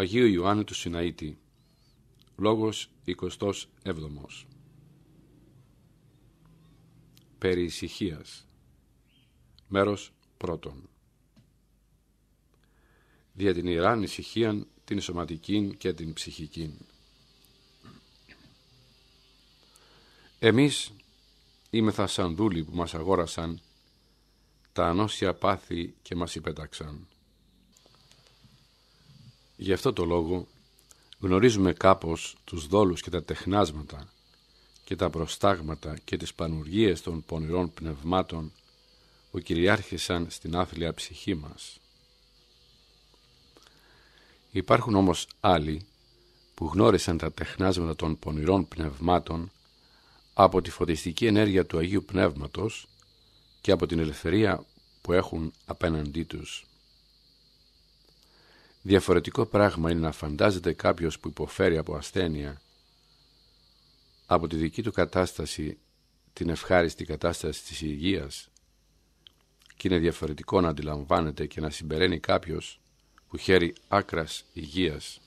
Αγίου Ιωάννη του Συναίτη, Λόγος 27 Περί ησυχίας Μέρος πρώτον Δια την ιεράν ησυχίαν την σωματικήν και την ψυχικήν Εμείς είμεθα σαν δούλοι που μας αγόρασαν τα ανώσια πάθη και μας υπέταξαν Γι' αυτό το λόγο γνωρίζουμε κάπως τους δόλους και τα τεχνάσματα και τα προστάγματα και τις πανουργίες των πονηρών πνευμάτων που κυριάρχησαν στην άθλια ψυχή μας. Υπάρχουν όμως άλλοι που γνώρισαν τα τεχνάσματα των πονηρών πνευμάτων από τη φωτιστική ενέργεια του Αγίου Πνεύματος και από την ελευθερία που έχουν απέναντί τους. Διαφορετικό πράγμα είναι να φαντάζεται κάποιος που υποφέρει από ασθένεια από τη δική του κατάσταση την ευχάριστη κατάσταση της υγείας και είναι διαφορετικό να αντιλαμβάνεται και να συμπεραίνει κάποιος που χαίρει άκρας υγείας.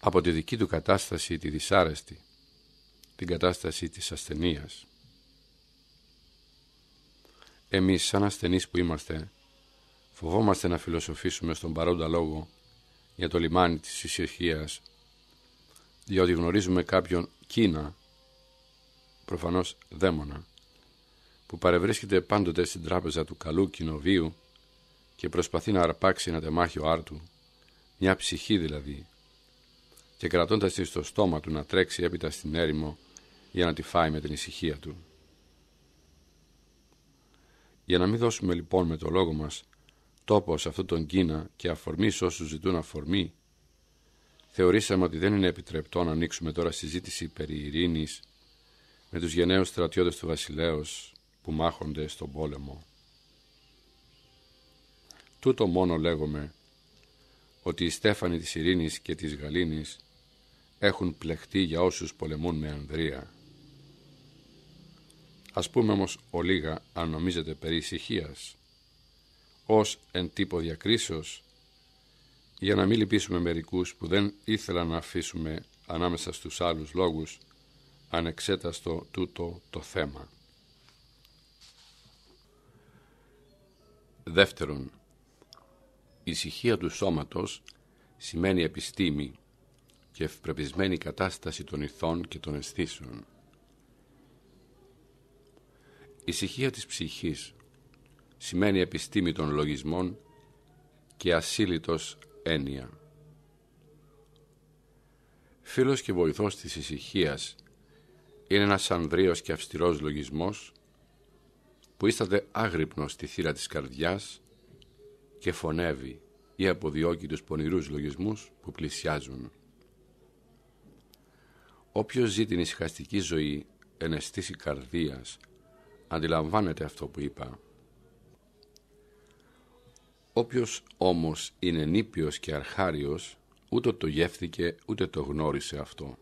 Από τη δική του κατάσταση τη δυσάρεστη, την κατάσταση της ασθενείας εμείς σαν ασθενείς που είμαστε, φοβόμαστε να φιλοσοφήσουμε στον παρόντα λόγο για το λιμάνι της ησυχίας, διότι γνωρίζουμε κάποιον Κίνα, προφανώς δαίμονα, που παρευρίσκεται πάντοτε στην τράπεζα του καλού κοινοβίου και προσπαθεί να αρπάξει ένα τεμάχιο άρτου, μια ψυχή δηλαδή, και κρατώντας τη στο στόμα του να τρέξει έπειτα στην έρημο για να τη φάει με την ησυχία του. Για να μην δώσουμε λοιπόν με το λόγο μας τόπο σε αυτόν τον Κίνα και αφορμή σε όσους ζητούν αφορμή, θεωρήσαμε ότι δεν είναι επιτρεπτό να ανοίξουμε τώρα συζήτηση περί ειρήνης με τους γενναίους στρατιώτες του βασιλέως που μάχονται στον πόλεμο. Τούτο μόνο λέγομαι ότι οι στέφανοι της ειρήνης και της γαλήνης έχουν πλεχτεί για όσους πολεμούν με ανδρεία. Ας πούμε όμως ολίγα αν νομίζετε περί ησυχίας, ως εν τύπο διακρίσεως, για να μην λυπήσουμε μερικούς που δεν ήθελαν να αφήσουμε ανάμεσα στους άλλους λόγους ανεξέταστο τούτο το θέμα. Δεύτερον, η ησυχία του σώματος σημαίνει επιστήμη και ευπρεπισμένη κατάσταση των ηθών και των αισθήσεων. Ησυχία της ψυχής σημαίνει επιστήμη των λογισμών και ασύλλητος έννοια. Φίλος και βοηθός της ησυχίας είναι ένας ανδρείος και αυστηρός λογισμός που ίσταται άγρυπνο στη θύρα της καρδιάς και φωνεύει ή αποδιώκει τους πονηρούς λογισμούς που πλησιάζουν. Όποιος ζει την ησυχαστική ζωή εν καρδίας αντιλαμβάνεται αυτό που είπα. Όποιος όμως είναι νήπιος και αρχάριος, ούτε το γεύθηκε ούτε το γνώρισε αυτό.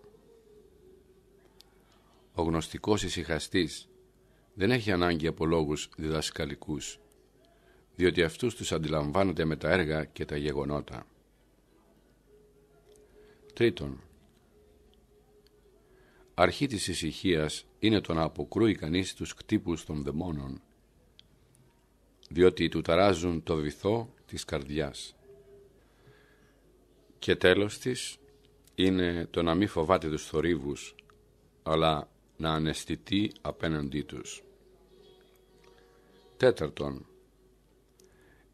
Ο γνωστικός ησυχαστής δεν έχει ανάγκη από λόγους διδασκαλικούς, διότι αυτούς τους αντιλαμβάνεται με τα έργα και τα γεγονότα. Τρίτον, Αρχή της ησυχίας είναι το να αποκρούει κανείς τους κτύπους των δαιμόνων, διότι του ταράζουν το βυθό της καρδιάς. Και τέλος της είναι το να μην φοβάται τους θορύβους, αλλά να αναισθητεί απέναντί τους. Τέταρτον,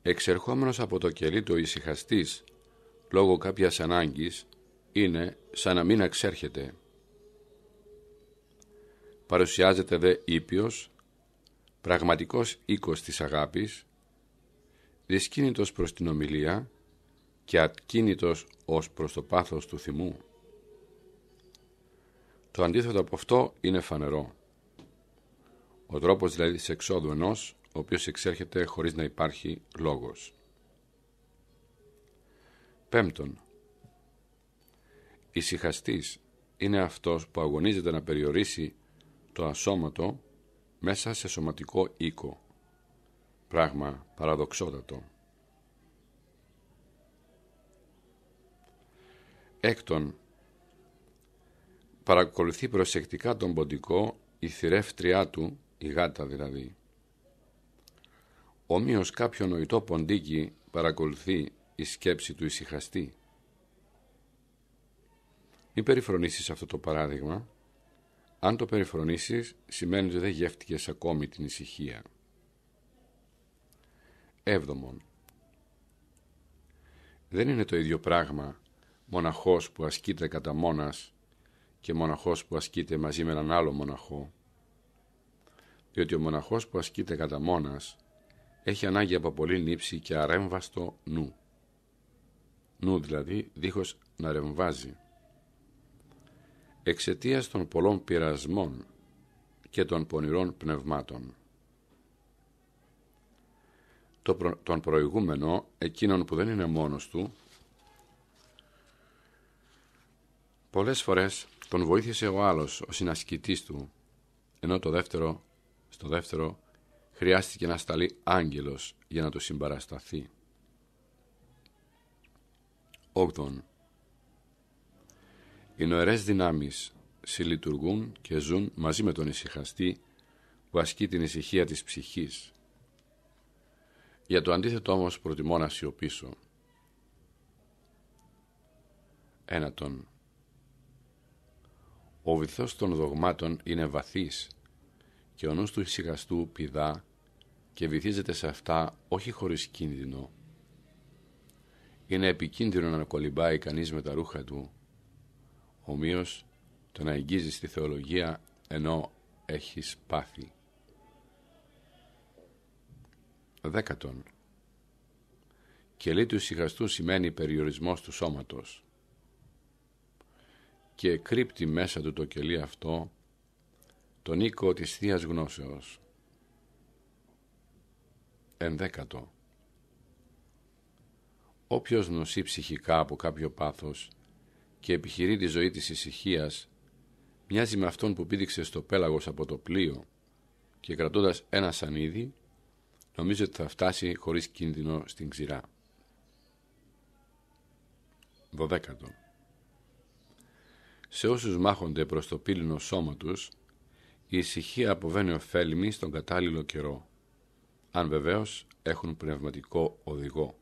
εξερχόμενος από το κελί του ησυχαστής λόγω κάποιας ανάγκης είναι σαν να μην εξέρχεται παρουσιάζεται δε ήπιος, πραγματικός οίκος της αγάπης, δυσκίνητος προς την ομιλία και ακίνητος ως προς το πάθος του θυμού. Το αντίθετο από αυτό είναι φανερό. Ο τρόπος δηλαδή της εξόδου ενός, ο οποίος εξέρχεται χωρίς να υπάρχει λόγος. Πέμπτον, συχαστής είναι αυτός που αγωνίζεται να περιορίσει το ασώματο μέσα σε σωματικό οίκο. Πράγμα παραδοξότατο. Έκτον, παρακολουθεί προσεκτικά τον ποντικό η θηρεύτριά του, η γάτα δηλαδή. Ομοίως κάποιο νοητό ποντίκι παρακολουθεί η σκέψη του ησυχαστή. Μην περιφρονήσεις αυτό το παράδειγμα αν το περιφρονήσεις, σημαίνει ότι δεν γεύτηκες ακόμη την ησυχία. 7. Δεν είναι το ίδιο πράγμα μοναχός που ασκείται κατά μόνας και μοναχός που ασκείται μαζί με έναν άλλο μοναχό, διότι ο μοναχός που ασκείται κατά μόνας έχει ανάγκη από πολύ νύψη και αρέμβαστο νου. Νου δηλαδή δίχως να ρεμβάζει εξαιτίας των πολλών πειρασμών και των πονηρών πνευμάτων. Το τον προηγούμενο, εκείνον που δεν είναι μόνος του, πολλές φορές τον βοήθησε ο άλλος, ο συνασκητής του, ενώ το δεύτερο, στο δεύτερο χρειάστηκε να σταλεί άγγελος για να το συμπαρασταθεί. Όγδον. Οι νοερές δυνάμεις συλλειτουργούν και ζουν μαζί με τον ησυχαστή που ασκεί την ησυχία της ψυχής. Για το αντίθετο όμως προτιμώ να σιωπήσω. Ένατον. Ο βυθός των δογμάτων είναι βαθύς και ο νους του ησυχαστού πηδά και βυθίζεται σε αυτά όχι χωρίς κίνδυνο. Είναι επικίνδυνο να κολυμπάει κανείς με τα ρούχα του Ομοίως το να εγγίζεις τη θεολογία ενώ έχεις πάθει. Δέκατον. Κελί του συγχαστού σημαίνει περιορισμός του σώματος και κρύπτει μέσα του το κελί αυτό τον οίκο της θείας Γνώσεως. Ενδέκατο. Όποιος νοσεί ψυχικά από κάποιο πάθος και επιχειρεί τη ζωή της ησυχίας, μοιάζει με αυτόν που πήδηξε στο πέλαγος από το πλοίο και κρατώντας ένα σανίδι, νομίζω ότι θα φτάσει χωρίς κίνδυνο στην ξηρά. 12. Σε όσους μάχονται προς το πύλινο σώμα τους, η ησυχία αποβαίνει ωφέλιμη στον κατάλληλο καιρό, αν βεβαίως έχουν πνευματικό οδηγό.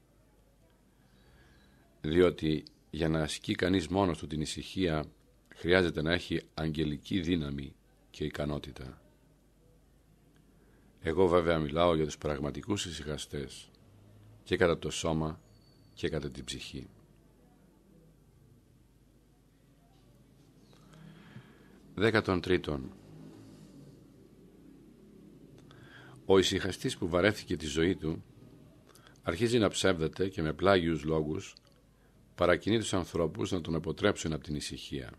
Διότι για να ασκεί κανείς μόνος του την ησυχία χρειάζεται να έχει αγγελική δύναμη και ικανότητα. Εγώ βέβαια μιλάω για τους πραγματικούς ησυχαστές και κατά το σώμα και κατά την ψυχή. Δέκατον τρίτον. Ο ησυχαστής που βαρέθηκε τη ζωή του αρχίζει να ψεύδεται και με πλάγιους λόγους παρακινεί τους ανθρώπους να τον αποτρέψουν από την ησυχία.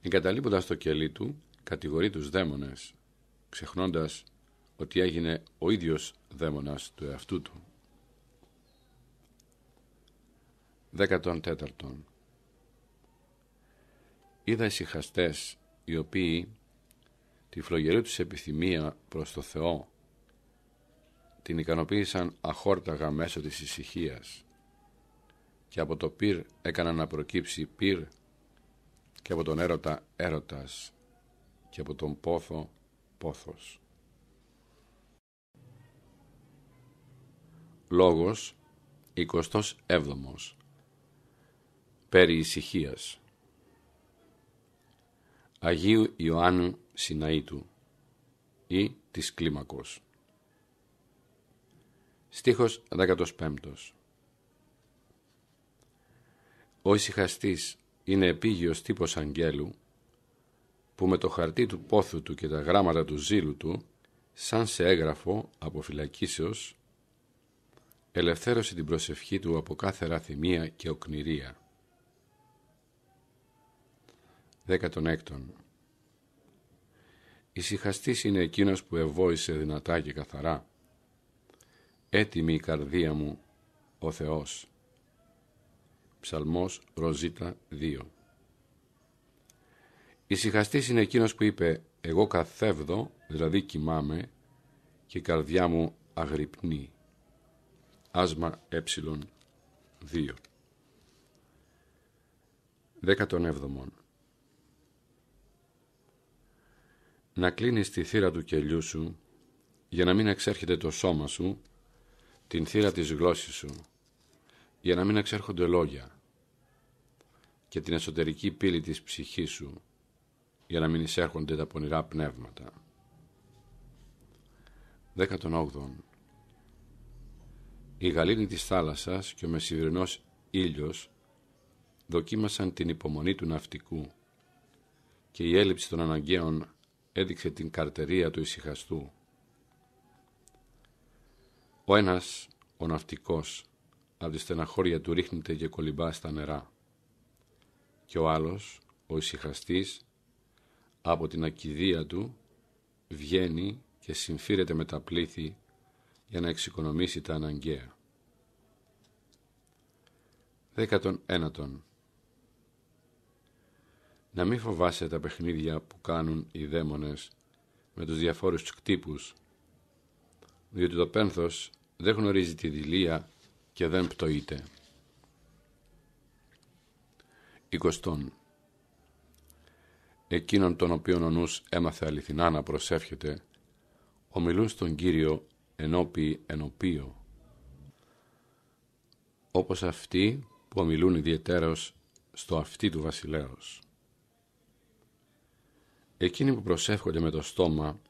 Εγκαταλείποντας το κελί του, κατηγορεί τους δαίμονες, ξεχνώντας ότι έγινε ο ίδιος δαίμονας του εαυτού του. 14. Είδα ησυχαστές οι οποίοι τη φλογερή τους επιθυμία προς το Θεό την ικανοποίησαν αχόρταγα μέσω της ησυχίας και από το πυρ έκαναν να προκύψει πυρ και από τον έρωτα έρωτας και από τον πόθο πόθος. Λόγος Περί ησυχίας Αγίου Ιωάννου Σιναήτου ή της Κλίμακος Στίχος 15 ο ησυχαστής είναι επίγειος τύπος αγγέλου που με το χαρτί του πόθου του και τα γράμματα του ζήλου του σαν σε έγγραφο από φυλακίσεως ελευθέρωσε την προσευχή του από κάθε ραθυμία και οκνηρία. 16. Ησυχαστής είναι εκείνος που ευβόησε δυνατά και καθαρά. Έτοιμη η καρδία μου, ο Θεός. Ψαλμός Ροζίτα 2 Ισυχαστής είναι εκείνος που είπε «Εγώ καθεύδω, δηλαδή κοιμάμαι, και η καρδιά μου αγρυπνεί». Άσμα ε 2 17. Να κλείνεις τη θύρα του κελιού σου για να μην εξέρχεται το σώμα σου, την θύρα της γλώσσης σου για να μην εξέρχονται λόγια και την εσωτερική πύλη της ψυχής σου για να μην εισέρχονται τα πονηρά πνεύματα. 18. Η γαλήνη της θάλασσας και ο μεσηβρινός ήλιος δοκίμασαν την υπομονή του ναυτικού και η έλλειψη των αναγκαίων έδειξε την καρτερία του ησυχαστού. Ο ένας, ο ναυτικός, από τη στεναχώρια του ρίχνεται και κολυμπά στα νερά. Και ο άλλος, ο ησυχαστής, από την ακιδεία του βγαίνει και συμφύρεται με τα πλήθη για να εξοικονομήσει τα αναγκαία. 19. Να μην φοβάσαι τα παιχνίδια που κάνουν οι δαίμονες με τους διαφόρους τους κτύπους, διότι το πένθος δεν γνωρίζει τη δηλία και δεν πτωείται. 20. Εκείνον τον οποίον ο νους έμαθε αληθινά να προσεύχεται, ομιλούν στον Κύριο ενώπι ενωπίο, όπως αυτοί που ομιλούν ιδιαιτέρως στο αυτή του βασιλέως. Εκείνοι που προσεύχονται με το στόμα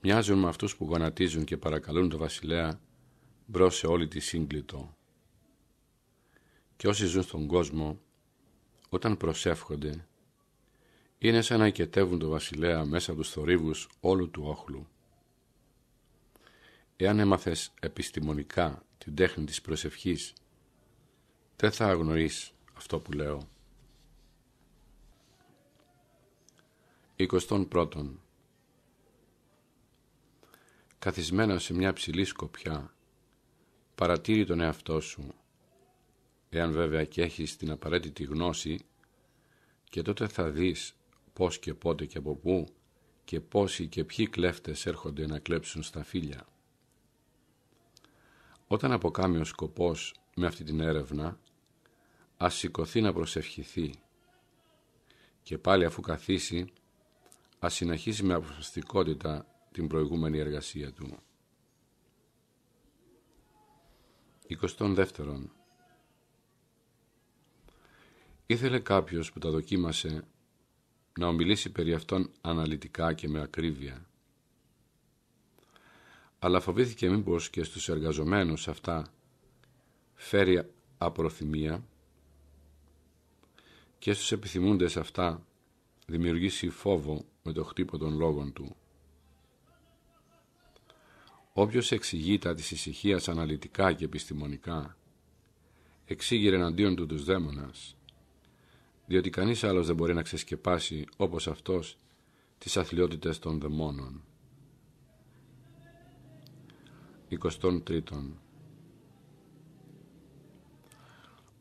μοιάζουν με αυτούς που γονατίζουν και παρακαλούν το βασιλέα μπρος σε όλη τη σύγκλιτο. Και όσοι ζουν στον κόσμο, όταν προσεύχονται, είναι σαν να οικετεύουν το βασιλέα μέσα από τους θορύβους όλου του όχλου. Εάν έμαθες επιστημονικά την τέχνη της προσευχής, δεν θα αγνοείς αυτό που λέω. 21. Καθισμένος σε μια ψηλή σκοπιά, Παρατήρη τον εαυτό σου, εάν βέβαια και έχεις την απαραίτητη γνώση και τότε θα δεις πώς και πότε και από πού και πόσοι και ποιοι κλέφτες έρχονται να κλέψουν στα φύλλα. Όταν αποκάμει ο σκοπός με αυτή την έρευνα, ας σηκωθεί να προσευχηθεί και πάλι αφού καθίσει, ας συνεχίσει με αποφασιστικότητα την προηγούμενη εργασία του. 22. Ήθελε κάποιος που τα δοκίμασε να ομιλήσει περί αυτών αναλυτικά και με ακρίβεια. Αλλά φοβήθηκε μήπως και στους εργαζομένους αυτά φέρει απροθυμία και στους επιθυμούντες αυτά δημιουργήσει φόβο με το χτύπο των λόγων του. Όποιος εξηγεί τα της ησυχίας αναλυτικά και επιστημονικά, εξήγηρε εναντίον του τους δαίμονας, διότι κανείς άλλος δεν μπορεί να ξεσκεπάσει όπως αυτός τις αθλειότητες των δαιμόνων. 23.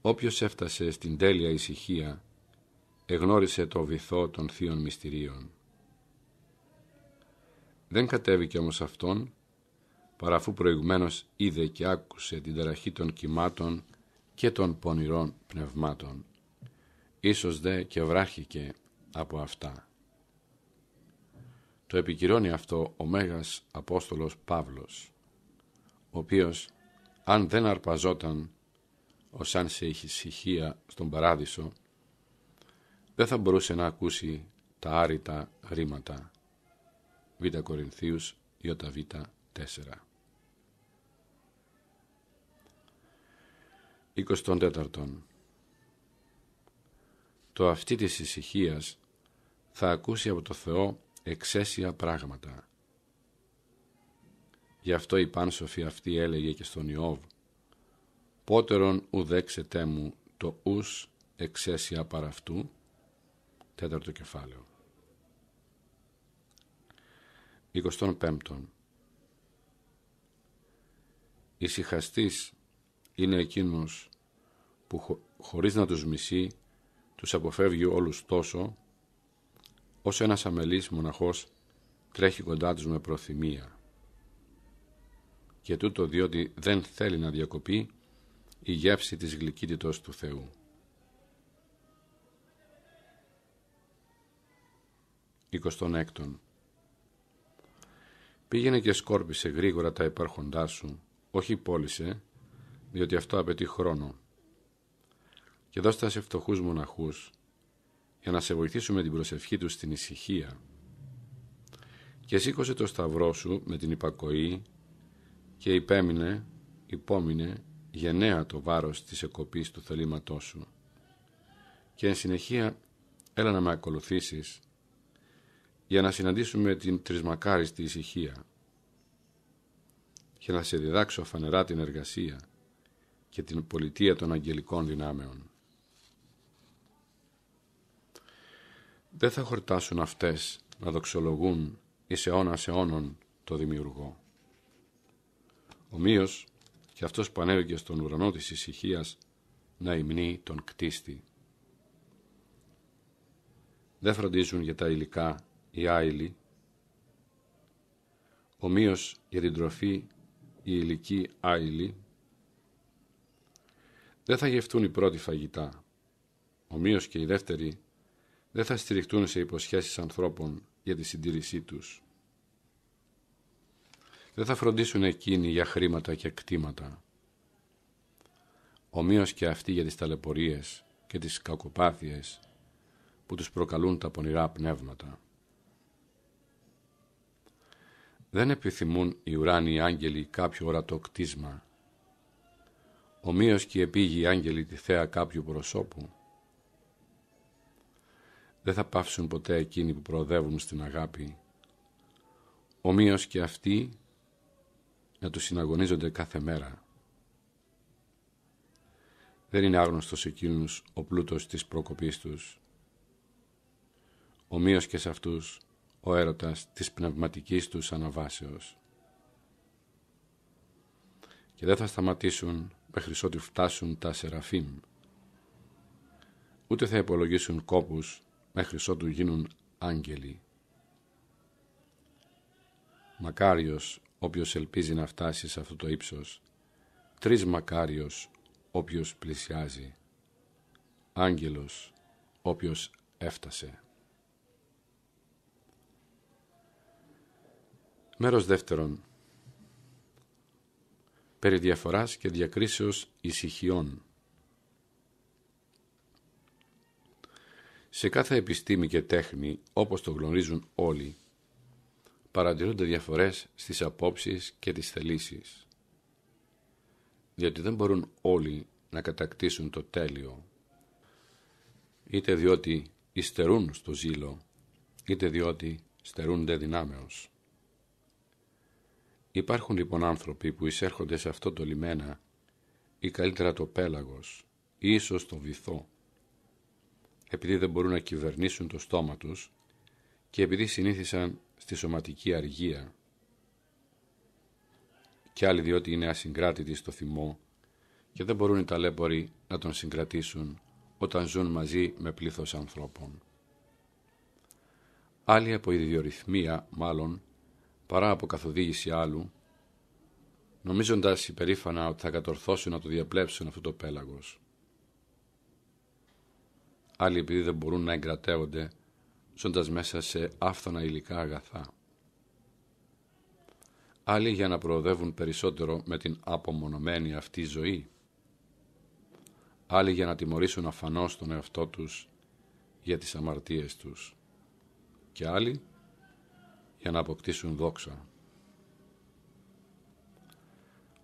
Όποιος έφτασε στην τέλεια ησυχία, εγνώρισε το βυθό των θείων μυστηρίων. Δεν κατέβηκε όμως αυτόν παραφού προηγουμένως είδε και άκουσε την ταραχή των κυμάτων και των πονηρών πνευμάτων. Ίσως δε και βράχηκε από αυτά. Το επικυρώνει αυτό ο Μέγας Απόστολος Παύλος, ο οποίος αν δεν αρπαζόταν ως αν σε ησυχία στον παράδεισο, δεν θα μπορούσε να ακούσει τα άρρητα ρήματα. Β. Κορινθίους, Ιωταβήτα 4. 24. Το αυτή της ησυχίας θα ακούσει από το Θεό εξαίσια πράγματα. Γι' αυτό η πάνσοφη αυτή έλεγε και στον Ιώβ «Πότερον ουδέξετέ μου το ους εξαίσια παραυτού» τέταρτο κεφάλαιο. 25. Ησυχαστής είναι εκείνος που χω, χωρίς να τους μισεί τους αποφεύγει όλους τόσο όσο ένας αμελής μοναχός τρέχει κοντά τους με προθυμία. Και τούτο διότι δεν θέλει να διακοπεί η γεύση της γλυκύτητος του Θεού. Εικοστον Πήγαινε και σκόρπισε γρήγορα τα υπάρχοντά σου, όχι πώλησε, διότι αυτό απαιτεί χρόνο. Και δώστα σε φτωχούς μοναχούς, για να σε βοηθήσουμε την προσευχή τους στην ησυχία. Και σήκωσε το σταυρό σου με την υπακοή και υπέμεινε, υπόμεινε, γενναία το βάρος της εκοπής του θελήματός σου. Και εν συνεχεία έλα να με ακολουθήσεις για να συναντήσουμε την τρισμακάριστη ησυχία και να σε διδάξω φανερά την εργασία και την πολιτεία των αγγελικών δυνάμεων. Δεν θα χορτάσουν αυτές να δοξολογούν εις αιώνας αιώνων το Δημιουργό. Ομοίως και αυτός που ανέβηκε στον ουρανό της ησυχίας να υμνεί τον κτίστη. Δεν φροντίζουν για τα υλικά οι άειλοι, ομοίως για την τροφή οι υλικοί άειλοι δεν θα γευτούν οι πρώτοι φαγητά. Ομοίως και οι δεύτεροι δεν θα στηριχτούν σε υποσχέσεις ανθρώπων για τη συντήρησή τους. Δεν θα φροντίσουν εκείνοι για χρήματα και κτήματα. Ομοίως και αυτοί για τις ταλαιπωρίες και τις κακοπάθειες που τους προκαλούν τα πονηρά πνεύματα. Δεν επιθυμούν οι ουράνιοι άγγελοι κάποιο ορατό κτίσμα ομοίως και επίγει άγγελοι τη θέα κάποιου προσώπου. Δεν θα πάυσουν ποτέ εκείνοι που προοδεύουν στην αγάπη, ομοίως και αυτοί να τους συναγωνίζονται κάθε μέρα. Δεν είναι άγνωστος εκείνους ο πλούτος της προκοπής τους. Ομοίως και σε αυτούς ο έρωτας της πνευματικής τους αναβάσεως. Και δεν θα σταματήσουν μέχρι ότου φτάσουν τα Σεραφείμ. Ούτε θα υπολογίσουν κόπους μέχρι ότου γίνουν άγγελοι. Μακάριος όποιος ελπίζει να φτάσει σε αυτό το ύψος, τρεις μακάριος όποιος πλησιάζει, άγγελος όποιος έφτασε. Μέρος δεύτερον, περί διαφοράς και διακρίσεως ησυχιών. Σε κάθε επιστήμη και τέχνη, όπως το γνωρίζουν όλοι, παρατηρούνται διαφορές στις απόψεις και τις θελήσεις. Διότι δεν μπορούν όλοι να κατακτήσουν το τέλειο, είτε διότι υστερούν στο ζήλο, είτε διότι στερούνται δυνάμεως. Υπάρχουν λοιπόν άνθρωποι που εισέρχονται σε αυτό το λιμένα ή καλύτερα το πέλαγος ή ίσως το βυθό επειδή δεν μπορούν να κυβερνήσουν το στόμα τους και επειδή συνήθισαν στη σωματική αργία και άλλοι διότι είναι ασυγκράτητοι στο θυμό και δεν μπορούν οι ταλέποροι να τον συγκρατήσουν όταν ζουν μαζί με πλήθος ανθρώπων. Άλλοι από ιδιορυθμία μάλλον παρά από καθοδήγηση άλλου, νομίζοντας υπερήφανα ότι θα κατορθώσουν να το διαπλέψουν αυτό το πέλαγος. Άλλοι επειδή δεν μπορούν να εγκρατεύονται ζώντας μέσα σε άφθονα υλικά αγαθά. Άλλοι για να προοδεύουν περισσότερο με την απομονωμένη αυτή ζωή. Άλλοι για να τιμωρήσουν αφανώς τον εαυτό τους για τις αμαρτίες τους. Και άλλοι για να αποκτήσουν δόξα.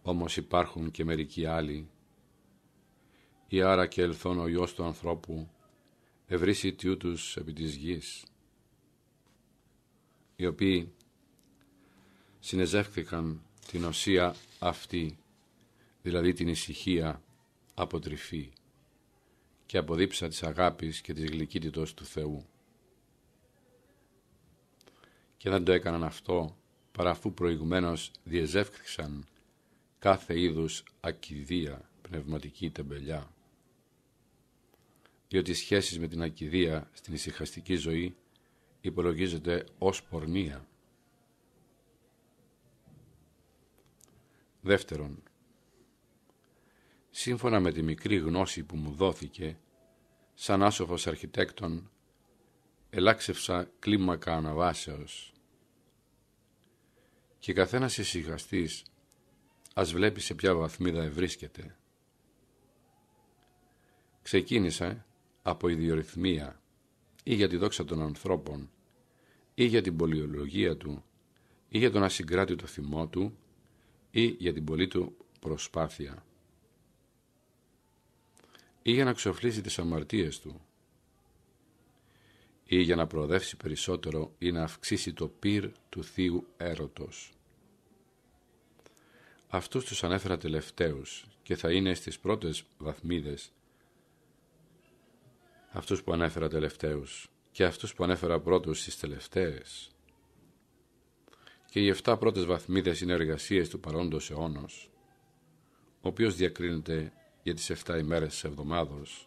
Όμως υπάρχουν και μερικοί άλλοι, ή άρα και ελθόν ο Υιός του ανθρώπου, ευρύσει ιτιού τους επί της γης, οι οποίοι συνεζεύχθηκαν την οσία αυτή, δηλαδή την ησυχία από τρυφή και αποδείψα της αγάπης και της γλυκύτητος του Θεού και δεν το έκαναν αυτό παρά αφού προηγουμένως κάθε είδους ακιδεία, πνευματική τεμπελιά. Διότι οι σχέσεις με την ακιδεία στην ησυχαστική ζωή υπολογίζονται ως πορνεία. Δεύτερον, σύμφωνα με τη μικρή γνώση που μου δόθηκε, σαν άσοφος αρχιτέκτον ελάξευσα κλίμακα αναβάσεως. Και καθένας εισηγαστής ας βλέπει σε ποια βαθμίδα ευρίσκεται. Ξεκίνησα από ιδιορυθμία ή για τη δόξα των ανθρώπων ή για την πολιολογία του ή για τον ασυγκράτητο θυμό του ή για την πολλή του προσπάθεια ή για να ξοφλήσει τις αμαρτίες του ή για να προοδεύσει περισσότερο ή να αυξήσει το πυρ του θείου έρωτος. Αυτούς τους ανέφερα τελευταίους και θα είναι στις πρώτες βαθμίδες αυτούς που ανέφερα τελευταίους και αυτούς που ανέφερα πρώτους στις τελευταίες. Και οι 7 πρώτες βαθμίδες είναι εργασίες του παρόντος αιώνος, ο οποίος διακρίνεται για τις 7 ημέρες της εβδομάδος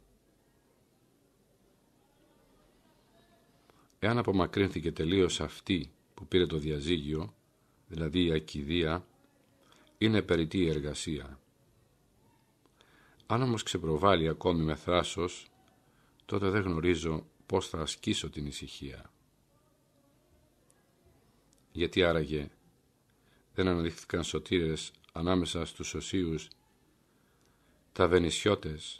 Εάν απομακρύνθηκε τελείως αυτή που πήρε το διαζύγιο, δηλαδή η ακιδεία, είναι περιττή η εργασία. Αν όμως ξεπροβάλλει ακόμη με θράσος, τότε δεν γνωρίζω πώς θα ασκήσω την ησυχία. Γιατί άραγε δεν αναδείχθηκαν σωτήρες ανάμεσα στους οσίους, τα βενισιώτες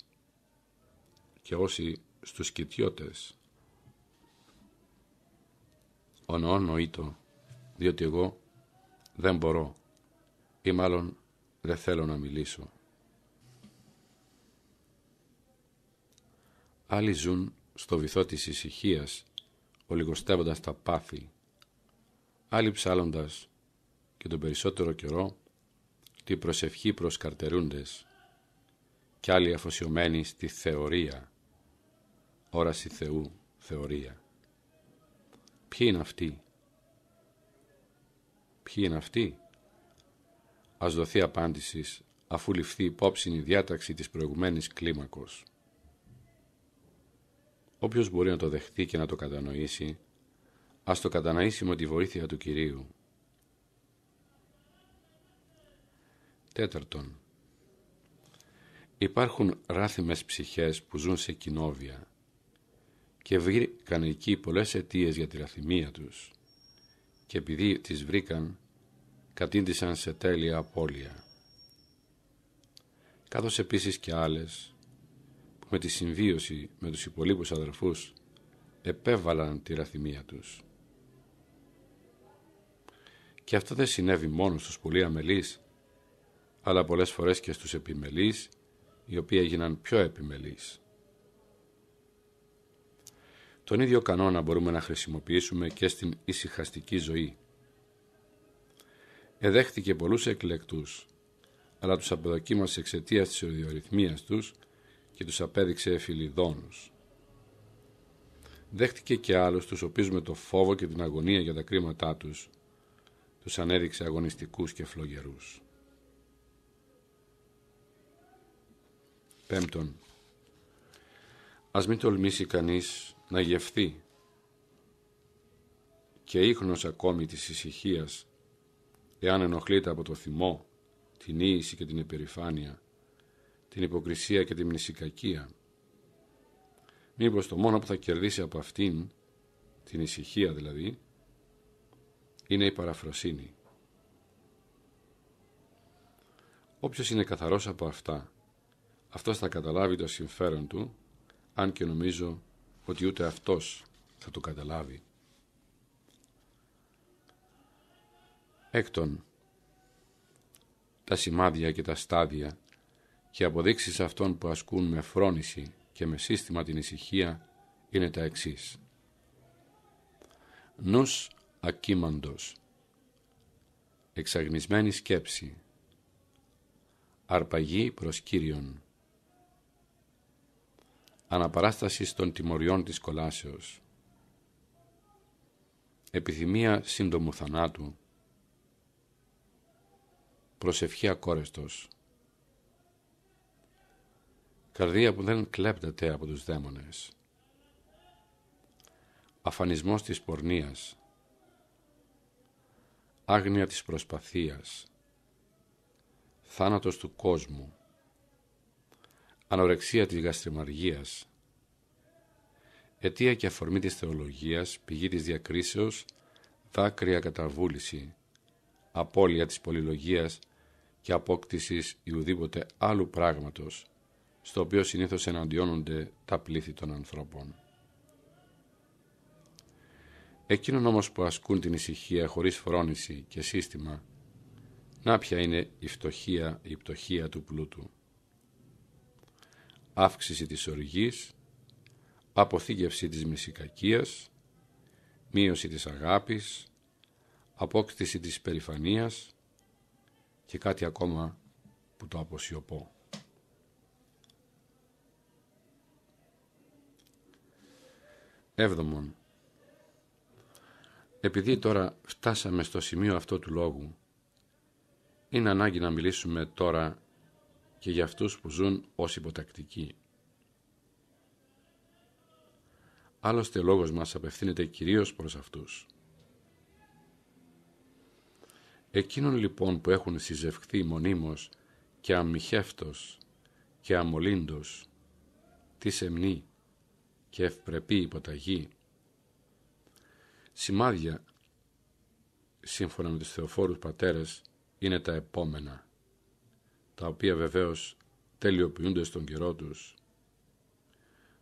και όσοι στους κοιτιώτες νοήτω, διότι εγώ δεν μπορώ ή μάλλον δεν θέλω να μιλήσω. Άλλοι ζουν στο βυθό της ησυχίας, ολιγοστεύοντας τα πάθη, άλλοι ψάλλοντας και τον περισσότερο καιρό τη προσευχή προς καρτερούντες και άλλοι αφοσιωμένοι στη θεωρία, όραση Θεού θεωρία. Ποιοι είναι αυτοί. Ποιοι είναι αυτοί. Ας δοθεί απάντηση αφού ληφθεί υπόψη η διάταξη της προηγουμένης κλίμακος. Όποιος μπορεί να το δεχτεί και να το κατανοήσει, ας το κατανοήσει με τη βοήθεια του Κυρίου. Τέταρτον, υπάρχουν ράθιμες ψυχές που ζουν σε κοινόβια και βρήκαν εκεί πολλές αιτίες για τη λαθυμία τους και επειδή τις βρήκαν κατήντησαν σε τέλεια απώλεια. Καθώς επίσης και άλλες που με τη συμβίωση με τους υπολείπους αδερφούς επέβαλαν τη ραθυμία τους. Και αυτό δεν συνέβη μόνος στους πολύ αμελείς, αλλά πολλές φορές και στους επιμελείς, οι οποίοι έγιναν πιο επιμελείς. Τον ίδιο κανόνα μπορούμε να χρησιμοποιήσουμε και στην ησυχαστική ζωή. Εδέχτηκε πολλούς εκλεκτούς, αλλά τους αποδοκίμασε εξαιτίας της οδιορυθμίας τους και τους απέδειξε εφηλιδόνους. Δέχτηκε και άλλους τους οποίους με το φόβο και την αγωνία για τα κρίματά τους τους ανέδειξε αγωνιστικούς και φλογερούς. Πέμπτον, ας μην τολμήσει κανείς να γευθεί και ίχνος ακόμη της ησυχίας, εάν ενοχλείται από το θυμό, την ίηση και την υπερηφάνεια, την υποκρισία και την μνησικακία. Μήπως το μόνο που θα κερδίσει από αυτήν, την ησυχία δηλαδή, είναι η παραφροσύνη. Όποιος είναι καθαρός από αυτά, αυτός θα καταλάβει το συμφέρον του, αν και νομίζω ότι ούτε αυτός θα το καταλάβει. Έκτον, τα σημάδια και τα στάδια και αποδείξεις αυτών που ασκούν με φρόνηση και με σύστημα την ησυχία είναι τα εξής. Νους ακίμαντος, εξαγνισμένη σκέψη, αρπαγή προς Κύριον, Αναπαράστασης των τιμωριών της κολάσεως, επιθυμία σύντομου θανάτου, προσευχή ακόρεστος, καρδία που δεν κλέπτεται από τους δαίμονες, αφανισμός της πορνείας, άγνοια της προσπαθίας, θάνατος του κόσμου, Ανορεξία της γαστριμαργίας Αιτία και αφορμή της θεολογίας, πηγή της διακρίσεως, δάκρυα καταβούληση, απώλεια της πολυλογίας και απόκτησης ιουδήποτε άλλου πράγματος, στο οποίο συνήθως εναντιώνονται τα πλήθη των ανθρώπων. Εκείνον όμως που ασκούν την ησυχία χωρίς φρόνηση και σύστημα, να ποια είναι η φτωχία, η πτωχία του πλούτου αύξηση της οργής, αποθήκευση της μυσικακίας, μείωση της αγάπης, απόκτηση της περηφανίας και κάτι ακόμα που το αποσιωπώ. Έβδομον. Επειδή τώρα φτάσαμε στο σημείο αυτό του λόγου, είναι ανάγκη να μιλήσουμε τώρα και για αυτούς που ζουν ως υποτακτικοί. Άλλωστε ο λόγος μας απευθύνεται κυρίως προς αυτούς. Εκείνων λοιπόν που έχουν συζευχθεί μονίμως και αμοιχεύτος και αμολύντος, τις σεμνή και ευπρεπή υποταγή, σημάδια σύμφωνα με τους θεοφόρους πατέρες είναι τα επόμενα τα οποία βεβαίως τελειοποιούνται στον καιρό τους.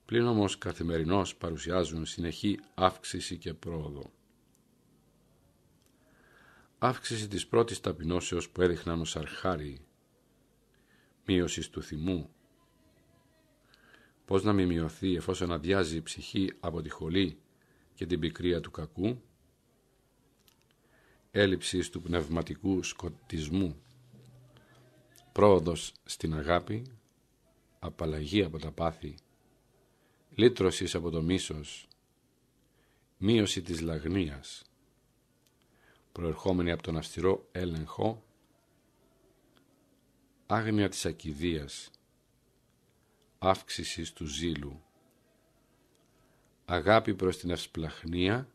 Πλην όμως καθημερινώς παρουσιάζουν συνεχή αύξηση και πρόοδο. Αύξηση της πρώτης ταπεινώσεως που έδειχναν ως αρχάρι, μείωσης του θυμού. Πώς να μην μειωθεί εφόσον αδειάζει η ψυχή από τη χολή και την πικρία του κακού, έλλειψης του πνευματικού σκοτισμού πρόοδος στην αγάπη, απαλλαγή από τα πάθη, λύτρωσης από το μίσος, μείωση της λαγνίας, προερχόμενη από τον αυστηρό έλεγχο, άγνοια της ακιδείας, αύξηση του ζήλου, αγάπη προς την ασπλαχνία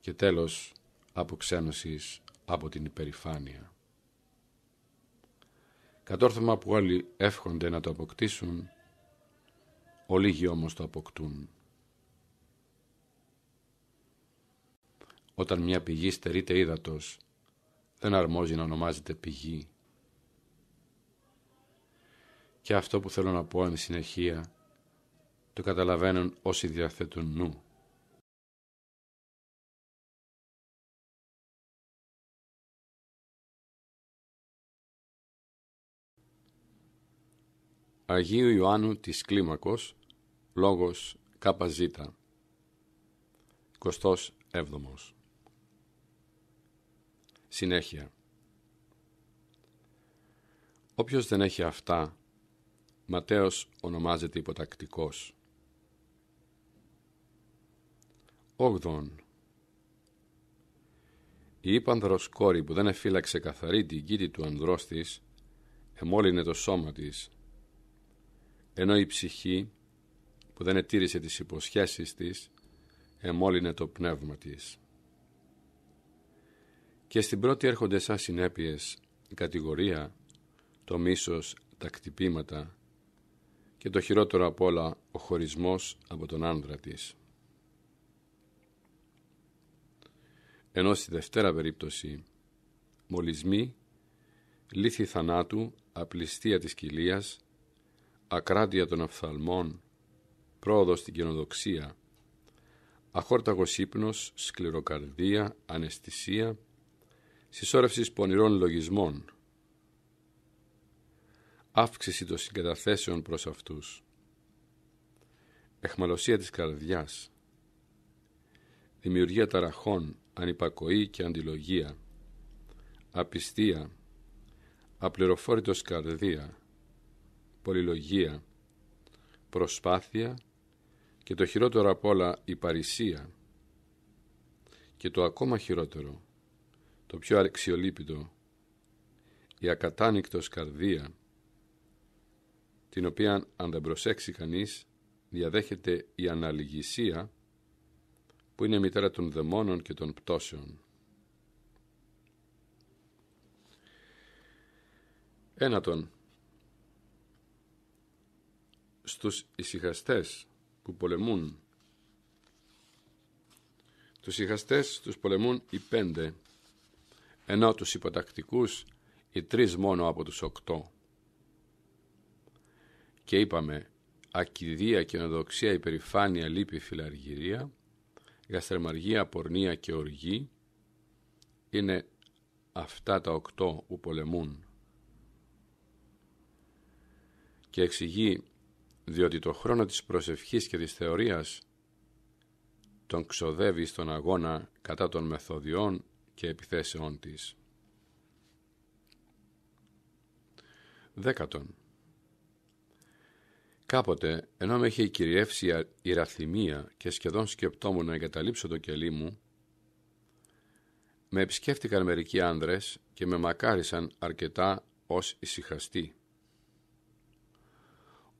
και τέλος αποξένωσης από την υπερηφάνεια κατόρθωμα που όλοι εύχονται να το αποκτήσουν, ολίγοι όμως το αποκτούν. Όταν μια πηγή στερείται ύδατος, δεν αρμόζει να ονομάζεται πηγή. Και αυτό που θέλω να πω εν συνεχεία, το καταλαβαίνουν όσοι διαθέτουν νου. Αγίου Ιωάννου της Κλίμακος, λόγος ΚΖ, 27 7ο Συνέχεια. Όποιος δεν έχει αυτά, Ματέος ονομάζεται υποτακτικός. 8. Η ύπανδρος κόρη που δεν εφύλαξε καθαρή την κήτη του ανδρός της, εμόλυνε το σώμα της ενώ η ψυχή που δεν ετήρησε τις υποσχέσεις της εμόλυνε το πνεύμα της. Και στην πρώτη έρχονται σαν συνέπειες η κατηγορία, το μίσος, τα κτυπήματα και το χειρότερο απ' όλα ο χωρισμός από τον άνδρα της. Ενώ στη δευτέρα περίπτωση μολυσμοί, λύθη θανάτου, απληστία της κοιλίας, ακράτεια των αφθαλμών, πρόοδος στην καινοδοξία, αχόρταγος ύπνος, σκληροκαρδία, αναισθησία, συσσόρευσης πονηρών λογισμών, αύξηση των συγκαταθέσεων προς αυτούς, εχμαλωσία της καρδιάς, δημιουργία ταραχών, ανυπακοή και αντιλογία, απιστία, απληροφόρητος καρδία, πολυλογία, προσπάθεια και το χειρότερο απ' όλα η παρησία και το ακόμα χειρότερο, το πιο αξιολύπητο, η ακατάνικτος καρδία, την οποία αν δεν προσέξει κανείς διαδέχεται η αναλυγισία που είναι μητέρα των δαιμόνων και των πτώσεων. Ένατον, στους ησυχαστές που πολεμούν. Τους ησυχαστές τους πολεμούν οι πέντε, ενώ τους υποτακτικούς οι τρεις μόνο από τους οκτώ. Και είπαμε, ακιδεία, κοινοδοξία, υπερηφάνεια, λύπη, φιλαργυρία, γαστρεμαργία, πορνεία και οργή, είναι αυτά τα οκτώ που πολεμούν. Και εξηγεί διότι το χρόνο της προσευχής και της θεωρίας τον ξοδεύει στον αγώνα κατά των μεθοδιών και επιθέσεών της. Δέκατον. Κάποτε, ενώ με είχε κυριεύσει η ραθυμία και σχεδόν σκεπτόμουν να εγκαταλείψω το κελί μου, με επισκέφτηκαν μερικοί άνδρες και με μακάρισαν αρκετά ως ησυχαστή.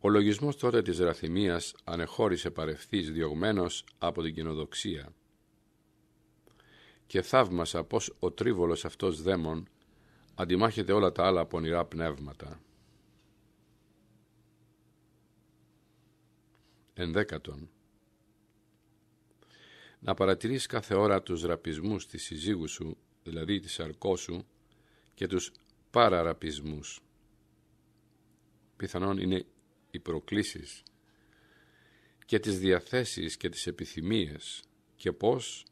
Ο λογισμός τότε της ραθυμίας ανεχώρησε παρευθύς διωγμένος από την κοινοδοξία. Και θαύμασα πως ο τρίβολος αυτός δαίμον αντιμάχεται όλα τα άλλα πονηρά πνεύματα. Ενδέκατον. Να παρατηρείς κάθε ώρα τους ραπισμούς της συζύγου σου, δηλαδή της αρκό σου, και τους παραραπισμούς. Πιθανόν είναι οι προκλήσεις και τις διαθέσεις και τις επιθυμίες και πώς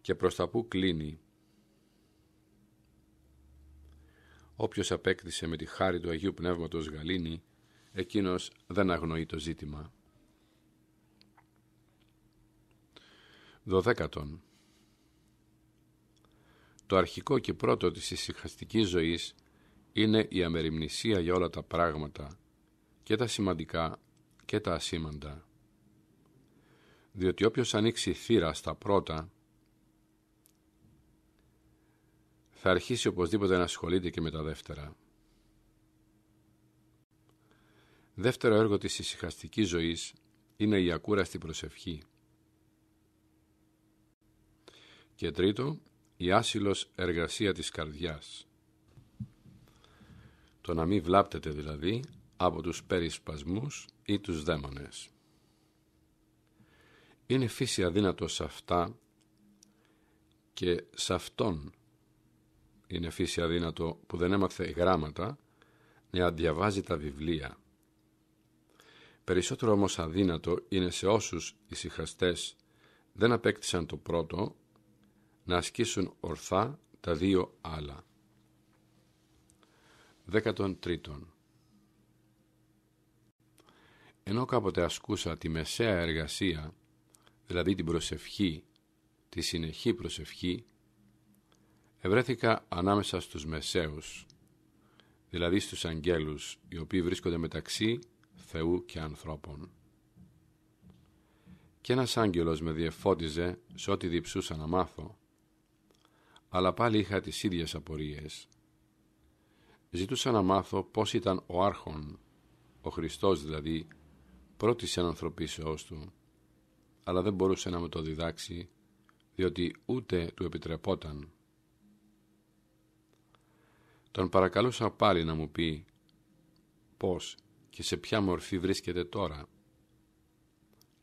και προς τα που κλείνει. Όποιος απέκτησε με τη χάρη του Αγίου Πνεύματος γαλήνη, εκείνος δεν αγνοεί το ζήτημα. Δωδέκατον Το αρχικό και πρώτο της ησυχαστικής ζωής είναι η αμεριμνησία για όλα τα πράγματα και τα σημαντικά και τα ασήμαντα. Διότι όποιος ανοίξει θύρα στα πρώτα, θα αρχίσει οπωσδήποτε να ασχολείται και με τα δεύτερα. Δεύτερο έργο της ησυχαστικής ζωής είναι η ακούραστη προσευχή. Και τρίτο, η άσυλος εργασία της καρδιάς. Το να μην βλάπτεται δηλαδή, από τους περισπασμούς ή τους δαίμονες. Είναι φύση αδύνατο σε αυτά και σε αυτόν είναι φύση αδύνατο που δεν έμαθε γράμματα να διαβάζει τα βιβλία. Περισσότερο όμως αδύνατο είναι σε όσους συχαστές δεν απέκτησαν το πρώτο να ασκήσουν ορθά τα δύο άλλα. Δέκατον τρίτον. Ενώ κάποτε ασκούσα τη μεσαία εργασία, δηλαδή την προσευχή, τη συνεχή προσευχή, ευρέθηκα ανάμεσα στους μεσαίους, δηλαδή στους αγγέλους, οι οποίοι βρίσκονται μεταξύ Θεού και ανθρώπων. Κι ένας άγγελος με διεφώτιζε σε ό,τι διψούσα να μάθω, αλλά πάλι είχα τις ίδιες απορίες. Ζητούσα να μάθω πώς ήταν ο Άρχον, ο Χριστός δηλαδή, πρότισε ανθρωπίσεώς του, αλλά δεν μπορούσε να μου το διδάξει, διότι ούτε του επιτρεπόταν. Τον παρακαλούσα πάλι να μου πει πώς και σε ποια μορφή βρίσκεται τώρα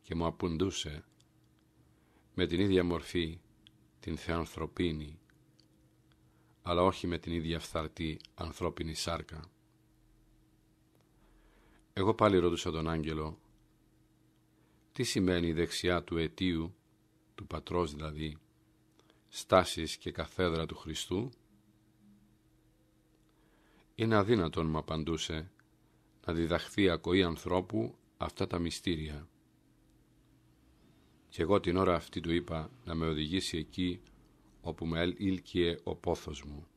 και μου απουντούσε με την ίδια μορφή την θεανθρωπίνη αλλά όχι με την ίδια φθαρτή ανθρώπινη σάρκα. Εγώ πάλι ρώτησα τον άγγελο τι σημαίνει η δεξιά του αιτίου, του πατρός δηλαδή, στάσεις και καθέδρα του Χριστού. Είναι αδύνατον, μου απαντούσε, να διδαχθεί ακοή ανθρώπου αυτά τα μυστήρια. Κι εγώ την ώρα αυτή του είπα να με οδηγήσει εκεί όπου με ήλκυε ο πόθος μου.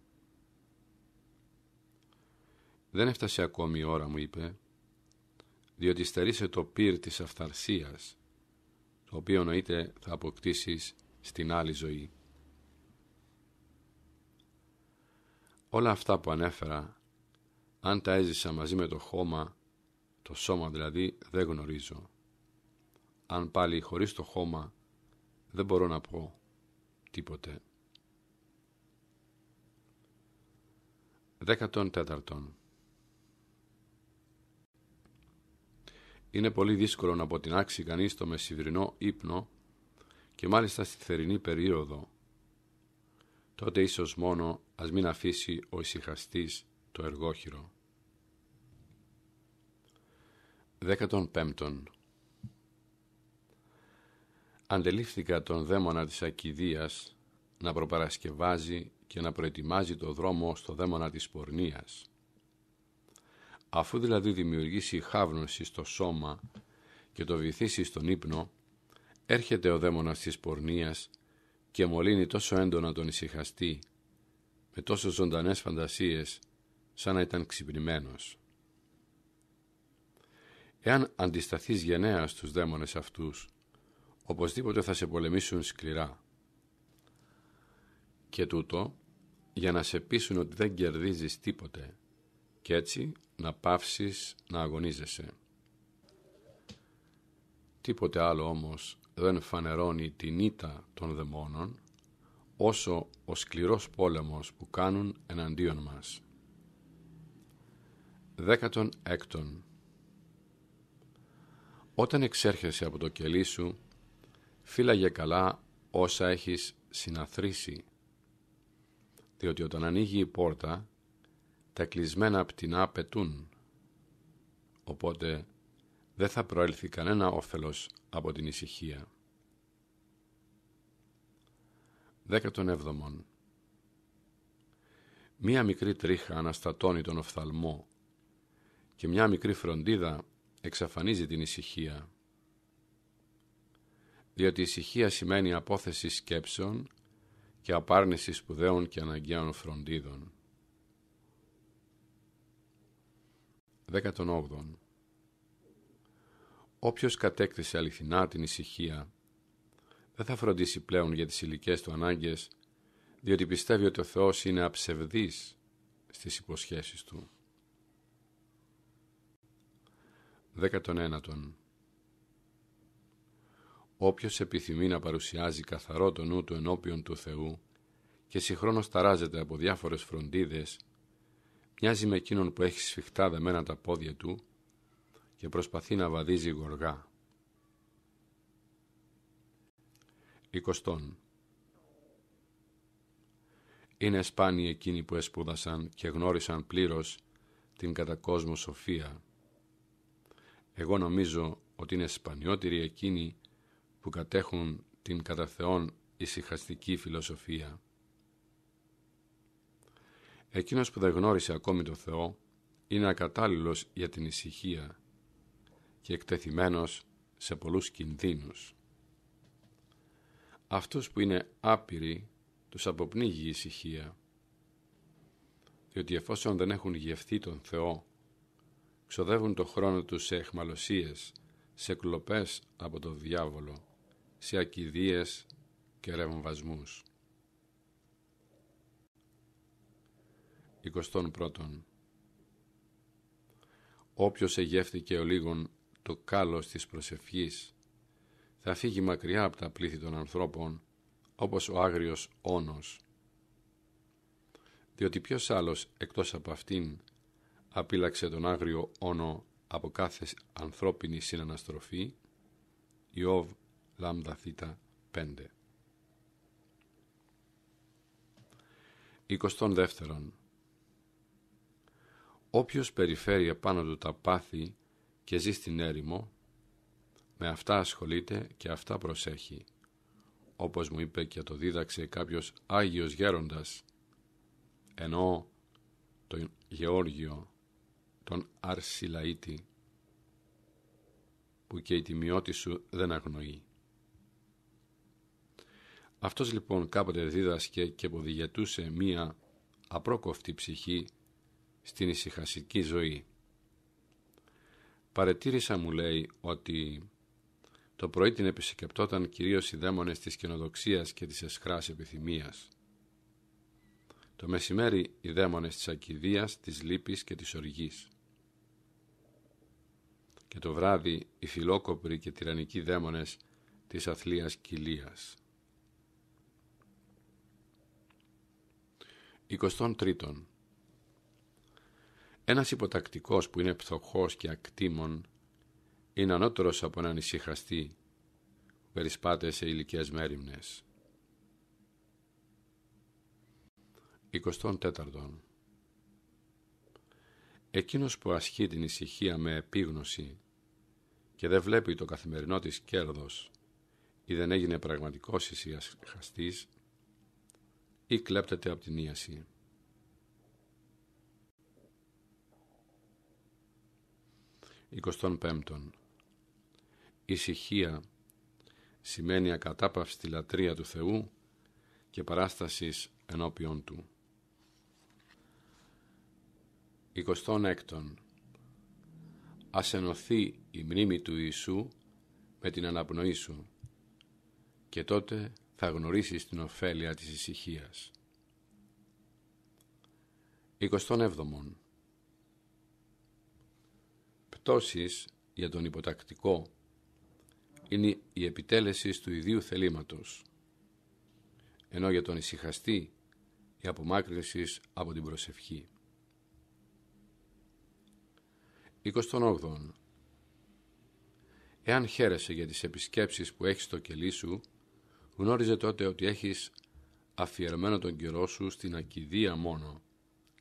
Δεν έφτασε ακόμη η ώρα, μου είπε διότι στερείσαι το πύρ της αυθαρσίας, το οποίο νοείται θα αποκτήσεις στην άλλη ζωή. Όλα αυτά που ανέφερα, αν τα έζησα μαζί με το χώμα, το σώμα δηλαδή, δεν γνωρίζω. Αν πάλι χωρίς το χώμα, δεν μπορώ να πω τίποτε. Δέκατον τέταρτον. Είναι πολύ δύσκολο να αποτινάξει κανείς το μεσηβρινό ύπνο και μάλιστα στη θερινή περίοδο. Τότε ίσως μόνο ας μην αφήσει ο ησυχαστής το εργόχειρο. 15. Αντελήφθηκα τον δαίμονα της ακιδίας να προπαρασκευάζει και να προετοιμάζει το δρόμο στο δαίμονα της πορνείας Αφού δηλαδή δημιουργήσει χάβνωση στο σώμα και το βυθίσει στον ύπνο, έρχεται ο δαίμονας της πορνείας και μολύνει τόσο έντονα τον ησυχαστή, με τόσο ζωντανές φαντασίες, σαν να ήταν ξυπνημένος. Εάν αντισταθείς γενναία στους δαίμονες αυτούς, οπωσδήποτε θα σε πολεμήσουν σκληρά. Και τούτο, για να σε πείσουν ότι δεν κερδίζεις τίποτε, και έτσι να πάυσεις να αγωνίζεσαι. Τίποτε άλλο όμως δεν φανερώνει την ήττα των δαιμόνων, όσο ο σκληρός πόλεμος που κάνουν εναντίον μας. Δέκατον έκτον Όταν εξέρχεσαι από το κελί σου, φύλαγε καλά όσα έχεις συναθρήσει, διότι όταν ανοίγει η πόρτα, τα κλεισμένα πτηνά πετούν. Οπότε δεν θα προέλθει κανένα όφελος από την ησυχία. 17. Μία μικρή τρίχα αναστατώνει τον οφθαλμό και μια μικρή φροντίδα εξαφανίζει την ησυχία. Διότι η ησυχία σημαίνει απόθεση σκέψεων και απάρνηση σπουδαίων και αναγκαίων φροντίδων. 18. Όποιος κατέκτησε αληθινά την ησυχία, δεν θα φροντίσει πλέον για τις υλικές του ανάγκες, διότι πιστεύει ότι ο Θεός είναι αψευδής στις υποσχέσεις του. 19. Όποιος επιθυμεί να παρουσιάζει καθαρό το νου του ενώπιον του Θεού και συγχρόνως ταράζεται από διάφορες φροντίδες Μοιάζει με εκείνον που έχει σφιχτά δεμένα τα πόδια του και προσπαθεί να βαδίζει γοργά. 20. Είναι σπάνιοι εκείνοι που εσπούδασαν και γνώρισαν πλήρως την κατακόσμο σοφία. Εγώ νομίζω ότι είναι σπανιότεροι εκείνοι που κατέχουν την καταθεών ησυχαστική φιλοσοφία. Εκείνος που δεν γνώρισε ακόμη τον Θεό είναι ακατάλληλος για την ησυχία και εκτεθειμένος σε πολλούς κινδύνους. Αυτούς που είναι άπειροι τους αποπνίγει η ησυχία, διότι εφόσον δεν έχουν γευθεί τον Θεό, ξοδεύουν το χρόνο τους σε εχμαλωσίες, σε κλοπές από τον διάβολο, σε ακιδίες και ρεμβασμούς. 21. Όποιος εγεύθηκε ολίγων το κάλος της προσευχής θα φύγει μακριά από τα πλήθη των ανθρώπων όπως ο άγριος όνος. Διότι ποιος άλλος εκτός από αυτήν απείλαξε τον άγριο όνο από κάθε ανθρώπινη συναναστροφή Ιώβ Λάμδα Θήτα 5 22. Όποιος περιφέρει επάνω του τα πάθη και ζει στην έρημο, με αυτά ασχολείται και αυτά προσέχει. Όπως μου είπε και το δίδαξε κάποιος Άγιος Γέροντας, ενώ τον Γεώργιο, τον Αρσιλαΐτη, που και η τιμιότη σου δεν αγνοεί. Αυτός λοιπόν κάποτε δίδασκε και που μία απρόκοφτη ψυχή στην ησυχασική ζωή. Παρετήρησα μου λέει ότι το πρωί την επισκεπτόταν κυρίως οι δαίμονες της κενοδοξίας και της εσχράς επιθυμίας. Το μεσημέρι οι δαίμονες της ακιδείας, της λύπης και της οργής. Και το βράδυ οι φιλόκοπροι και τυρανικοί δαίμονες της αθλίας κοιλίας. 23. Ένας υποτακτικός που είναι πτωχός και ακτήμων είναι ανώτερος από έναν ησυχαστή που περισπάται σε ηλικίες μέρημνες. 24. Εκείνος που ασχεί την ησυχία με επίγνωση και δεν βλέπει το καθημερινό της κέρδος ή δεν έγινε πραγματικός ησυχαστής ή κλέπτεται από την ίαση. 25. Ησυχία σημαίνει ακατάπαυση τη λατρεία του Θεού και παράστασης ενώπιον Του. 26. Ας ενωθεί η μνήμη του Ιησού με την αναπνοή σου και τότε θα γνωρίσεις την ωφέλεια της ησυχίας. 27 επιπτώσεις για τον υποτακτικό είναι η επιτέλεση του ιδίου θελήματος, ενώ για τον ησυχαστή η απομάκρυνση από την προσευχή. 28. Εάν χαίρεσαι για τις επισκέψεις που έχεις στο κελί σου, γνώριζε τότε ότι έχεις αφιερωμένο τον καιρό σου στην ακιδεία μόνο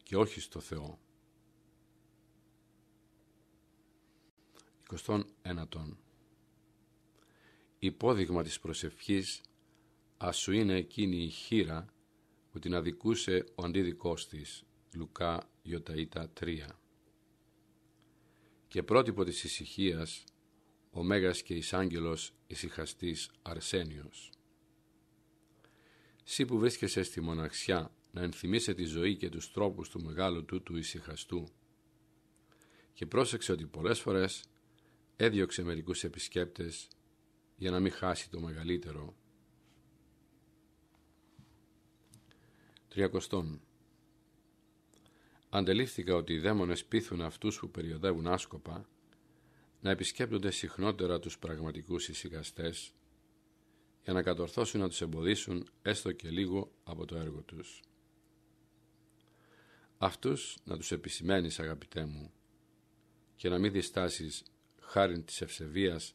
και όχι στο Θεό. 29. Υπόδειγμα της προσευχής ας σου είναι εκείνη η χείρα που την αδικούσε ο αντίδικός της. Λουκά Ιωταΐτα 3 Και πρότυπο της ησυχίας ο Μέγας και Ισάγγελος άγγελος ησυχαστής Αρσένιος. Συ που βρίσκεσαι στη μοναξιά να ενθυμίσαι τη ζωή και τους τρόπους του μεγάλου του ησυχαστού και πρόσεξε ότι πολλές φορές έδιωξε μερικούς επισκέπτες για να μην χάσει το μεγαλύτερο. Τριακοστόν. Αντελήφθηκα ότι οι δαίμονες πείθουν αυτούς που περιοδεύουν άσκοπα να επισκέπτονται συχνότερα τους πραγματικούς εισηγαστές για να κατορθώσουν να τους εμποδίσουν έστω και λίγο από το έργο τους. Αυτούς να τους επισημαίνεις αγαπητέ μου και να μην διστάσεις χάριν της ευσεβίας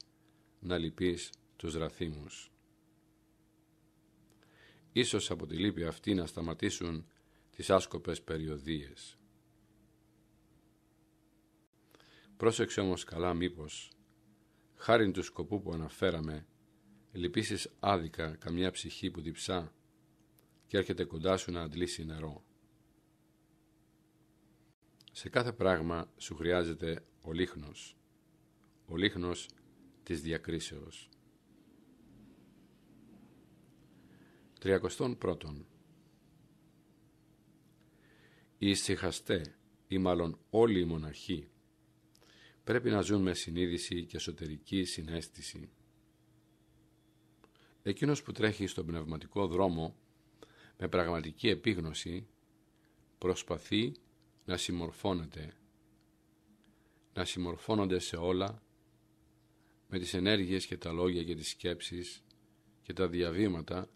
να λυπείς τους ραθήμους. Ίσως από τη λύπη αυτή να σταματήσουν τις άσκοπες περιοδίες. Πρόσεξε όμως καλά μήπως, χάριν του σκοπού που αναφέραμε, λυπήσεις άδικα καμιά ψυχή που διψά και έρχεται κοντά σου να αντλήσει νερό. Σε κάθε πράγμα σου χρειάζεται ο λίχνος ο λίχνος της διακρίσεως. 31. Ησυχαστέ ή μάλλον όλοι οι μοναχοί πρέπει να ζουν με συνείδηση και εσωτερική συνέστηση. Εκείνος που τρέχει στον πνευματικό δρόμο με πραγματική επίγνωση προσπαθεί να συμμορφώνεται, να συμμορφώνονται σε όλα με τις ενέργειες και τα λόγια και τις σκέψεις και τα διαβήματα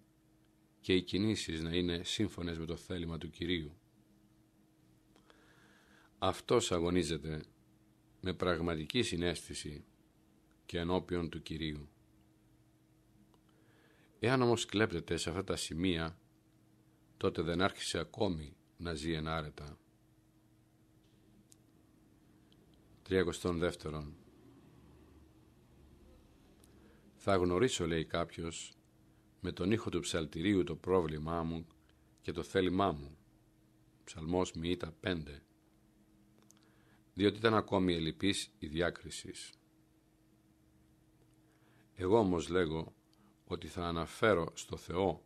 και οι κινήσεις να είναι σύμφωνες με το θέλημα του Κυρίου. Αυτός αγωνίζεται με πραγματική συνέστηση και ενώπιον του Κυρίου. Εάν όμως κλέπτεται σε αυτά τα σημεία, τότε δεν άρχισε ακόμη να ζει ενάρετα. 32. Θα γνωρίσω, λέει κάποιος με τον ήχο του ψαλτηρίου το πρόβλημά μου και το θέλημά μου. Ψαλμός Μιήτα πέντε, Διότι ήταν ακόμη ελλειπής η διάκρισης. Εγώ όμως λέγω ότι θα αναφέρω στο Θεό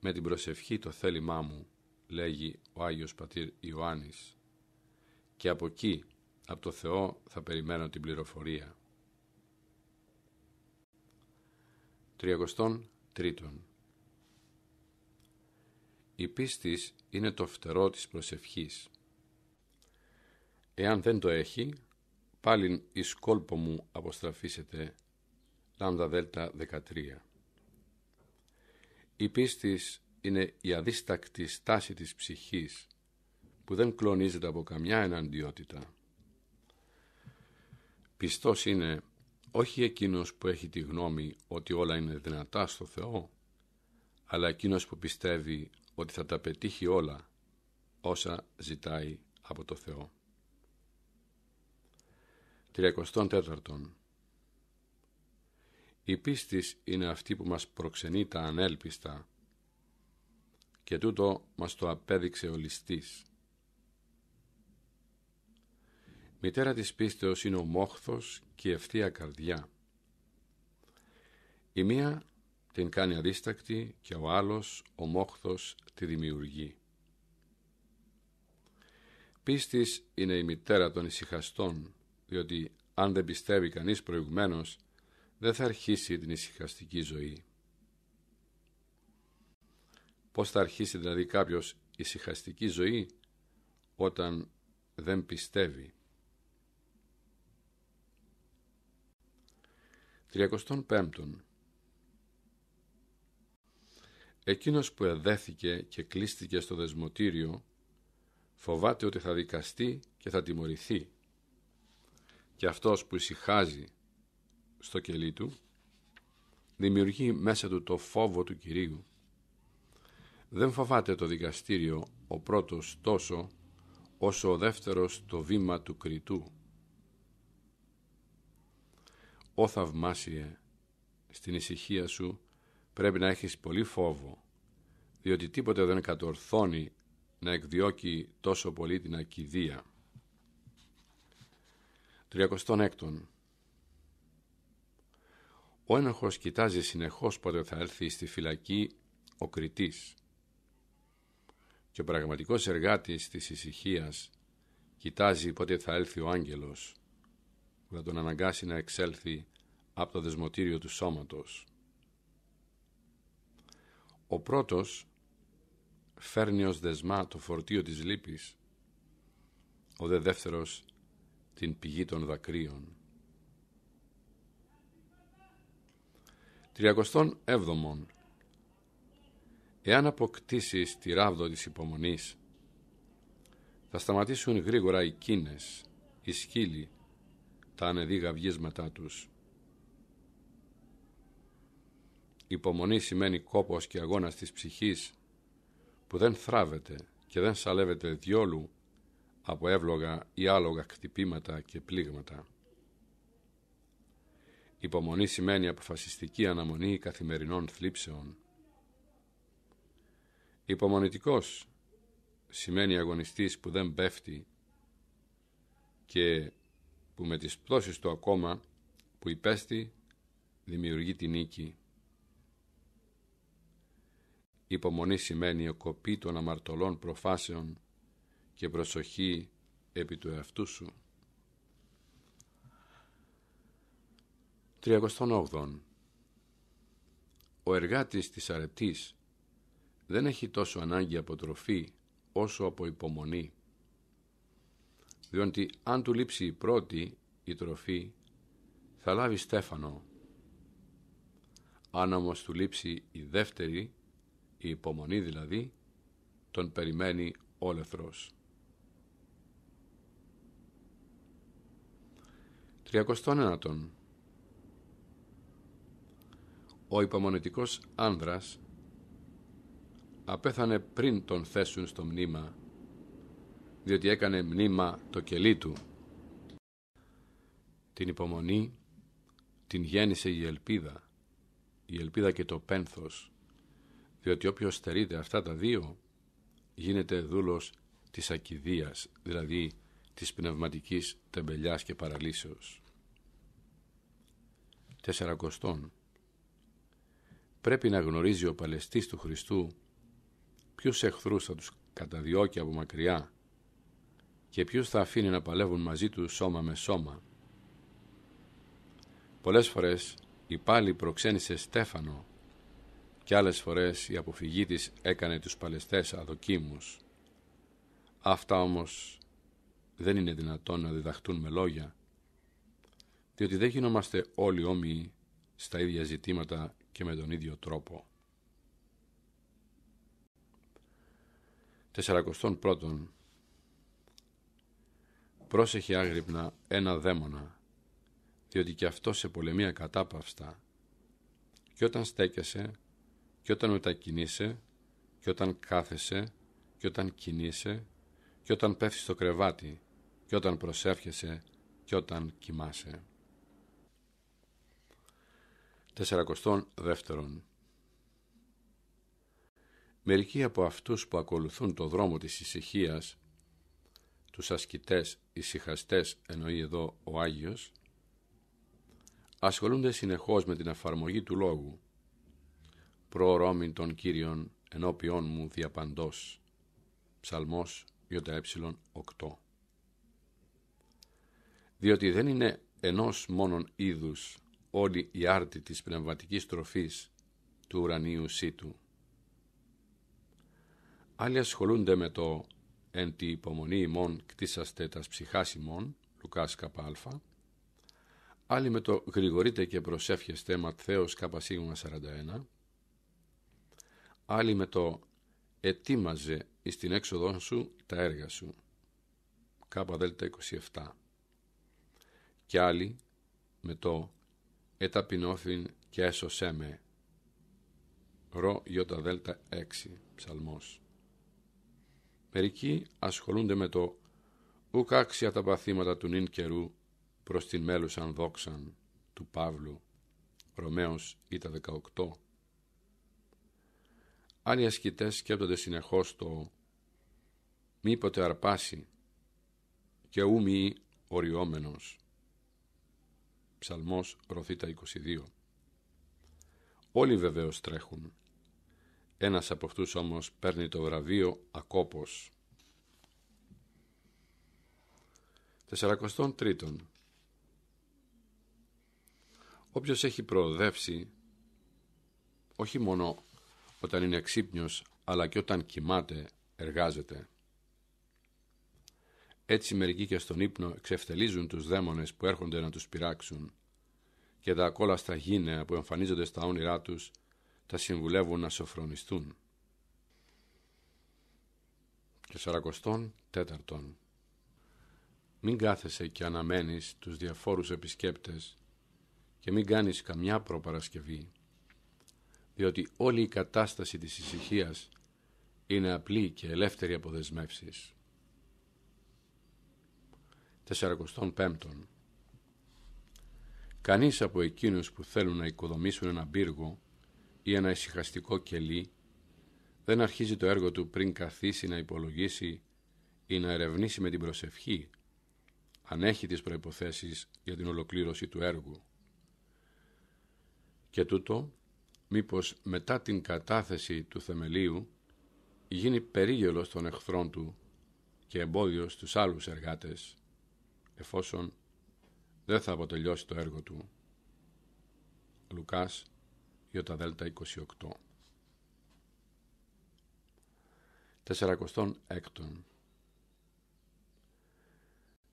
με την προσευχή το θέλημά μου, λέγει ο Άγιος Πατήρ Ιωάννης. Και από εκεί, από το Θεό, θα περιμένω την πληροφορία. 33. Η πίστη είναι το φτερό της προσευχής. Εάν δεν το έχει, πάλιν η κόλπο μου αποστραφήσετε, λάμδα δέλτα 13. Η πίστη είναι η αδίστακτη στάση της ψυχής, που δεν κλονίζεται από καμιά εναντιότητα. Πιστός είναι όχι εκείνος που έχει τη γνώμη ότι όλα είναι δυνατά στο Θεό, αλλά εκείνος που πιστεύει ότι θα τα πετύχει όλα όσα ζητάει από το Θεό. 34. Η πίστης είναι αυτή που μας προξενεί τα ανέλπιστα και τούτο μας το απέδειξε ο ληστής. Μητέρα της πίστεως είναι ο μόχθος και ευθεία καρδιά. Η μία την κάνει αδίστακτη και ο άλλος ομόχθος τη δημιουργεί. Πίστης είναι η μητέρα των ησυχαστών, διότι αν δεν πιστεύει κανείς προηγουμένως, δεν θα αρχίσει την ησυχαστική ζωή. Πώς θα αρχίσει δηλαδή κάποιος ησυχαστική ζωή όταν δεν πιστεύει. 35. Εκείνος που εδέθηκε και κλείστηκε στο δεσμοτήριο φοβάται ότι θα δικαστεί και θα τιμωρηθεί και αυτός που ησυχάζει στο κελί του δημιουργεί μέσα του το φόβο του Κυρίου. Δεν φοβάται το δικαστήριο ο πρώτος τόσο όσο ο δεύτερος το βήμα του κριτού. Ό θαυμάσιε, στην ησυχία σου πρέπει να έχεις πολύ φόβο, διότι τίποτε δεν κατορθώνει να εκδιώκει τόσο πολύ την ακιδεία». 36. Ο ένοχος κοιτάζει συνεχώς πότε θα έρθει στη φυλακή ο κριτής και ο πραγματικός εργάτης της ησυχίας κοιτάζει πότε θα έλθει ο άγγελος που θα τον αναγκάσει να εξέλθει από το δεσμοτήριο του σώματος. Ο πρώτος φέρνει ως δεσμά το φορτίο της λύπης, ο δε δεύτερος την πηγή των δακρύων. 37. Εάν αποκτήσεις τη ράβδο της υπομονής, θα σταματήσουν γρήγορα οι κίνες, οι σκύλοι τα ανεδίγαυγίσματά τους. Υπομονή σημαίνει κόπος και αγώνας της ψυχής που δεν θράβεται και δεν σαλεύεται διόλου από εύλογα ή άλογα χτυπήματα και πλήγματα. Υπομονή σημαίνει αποφασιστική αναμονή καθημερινών θλίψεων. Υπομονητικός σημαίνει αγωνιστής που δεν πέφτει και που με τις πτώσεις του ακόμα που υπέστη δημιουργεί την νίκη. Υπομονή σημαίνει κοπή των αμαρτωλών προφάσεων και προσοχή επί του εαυτού σου. 38. Ο εργάτης της αρετής δεν έχει τόσο ανάγκη από τροφή όσο από υπομονή διότι αν του λείψει η πρώτη η τροφή θα λάβει στέφανο. Αν όμως του λείψει η δεύτερη, η υπομονή δηλαδή, τον περιμένει όλεθρος. 39. Ο υπομονετικός άνδρας απέθανε πριν τον θέσουν στο μνήμα διότι έκανε μνήμα το κελί του. Την υπομονή την γέννησε η ελπίδα, η ελπίδα και το πένθος, διότι όποιος στερείται αυτά τα δύο γίνεται δούλος της ακιδείας, δηλαδή της πνευματικής τεμπελιάς και παραλύσεως. Τεσσερακοστών Πρέπει να γνωρίζει ο Παλαιστής του Χριστού ποιους εχθρούς θα τους καταδιώκει από μακριά και ποιους θα αφήνει να παλεύουν μαζί τους σώμα με σώμα. Πολλές φορές η πάλη προξένησε στέφανο και άλλες φορές η αποφυγή της έκανε τους παλεστές αδοκίμους. Αυτά όμως δεν είναι δυνατόν να διδαχτούν με λόγια, διότι δεν γινόμαστε όλοι όμοιοι στα ίδια ζητήματα και με τον ίδιο τρόπο. πρώτων Πρόσεχε άγρυπνα ένα δαίμονα, διότι και αυτό σε πολεμία κατάπαυστα. Και όταν στέκεσαι, και όταν μετακινείσαι, και όταν κάθεσαι, και όταν κινείσαι, και όταν πέφτεις στο κρεβάτι, και όταν προσεύχεσαι, και όταν κοιμάσαι. 42. Μερικοί από αυτούς που ακολουθούν το δρόμο της ησυχίας τους ασκητές, ησυχαστές εννοεί εδώ ο Άγιος, ασχολούνται συνεχώς με την αφαρμογή του λόγου, προορόμην των Κύριων ενώπιόν μου διαπαντός. Ψαλμός ΙΕ 8 Διότι δεν είναι ενός μόνον είδους όλη η άρτη της πνευματικής τροφής του ουρανίου σύτου. Άλλοι ασχολούνται με το εν τη υπομονή ημών κτίσαστε τας ψυχάς ημών, Λουκάς ΚΑ, άλλοι με το γρηγορείτε και προσεύχεστε Ματθαίος ΚΑ 41, άλλοι με το ετοίμαζε εις την έξοδό σου τα έργα σου, ΚΑ 27, και άλλοι με το εταπεινώθην και έσωσέ με, ρο 6, ψαλμός. Μερικοί ασχολούνται με το «Ουκ άξια τα παθήματα του νυν καιρού προς την μέλουσαν δόξαν» του Παύλου, Ρωμαίος τα 18. Άλλοι ασκητές σκέπτονται συνεχώς το «Μη ποτέ αρπάσει» και «Ου μη αρπασει και Ψαλμός Ρωθήτα 22. Όλοι βεβαίως τρέχουν ένας από αυτούς όμως παίρνει το βραβείο Ακόπος. 43. Όποιος έχει προοδεύσει, όχι μόνο όταν είναι ξύπνιος, αλλά και όταν κοιμάται, εργάζεται. Έτσι μερικοί και στον ύπνο εξευτελίζουν τους δαίμονες που έρχονται να τους πειράξουν και τα ακόλαστα γίνεα που εμφανίζονται στα όνειρά τους – τα συμβουλεύουν να σοφρονιστούν. Και τέταρτον Μην κάθεσαι και αναμένεις τους διαφόρους επισκέπτες και μην κάνεις καμιά προπαρασκευή, διότι όλη η κατάσταση της ησυχίας είναι απλή και ελεύθερη από δεσμεύσεις. πέμπτον Κανείς από εκείνους που θέλουν να οικοδομήσουν ένα πύργο ή ησυχαστικό κελί δεν αρχίζει το έργο του πριν καθίσει να υπολογίσει ή να ερευνήσει με την προσευχή αν έχει τις προϋποθέσεις για την ολοκλήρωση του έργου. Και τούτο, μήπως μετά την κατάθεση του θεμελίου γίνει περίγελος των εχθρών του και εμπόδιο στους άλλους εργάτες, εφόσον δεν θα αποτελειώσει το έργο του. Λουκάς ΙΔ28. 46.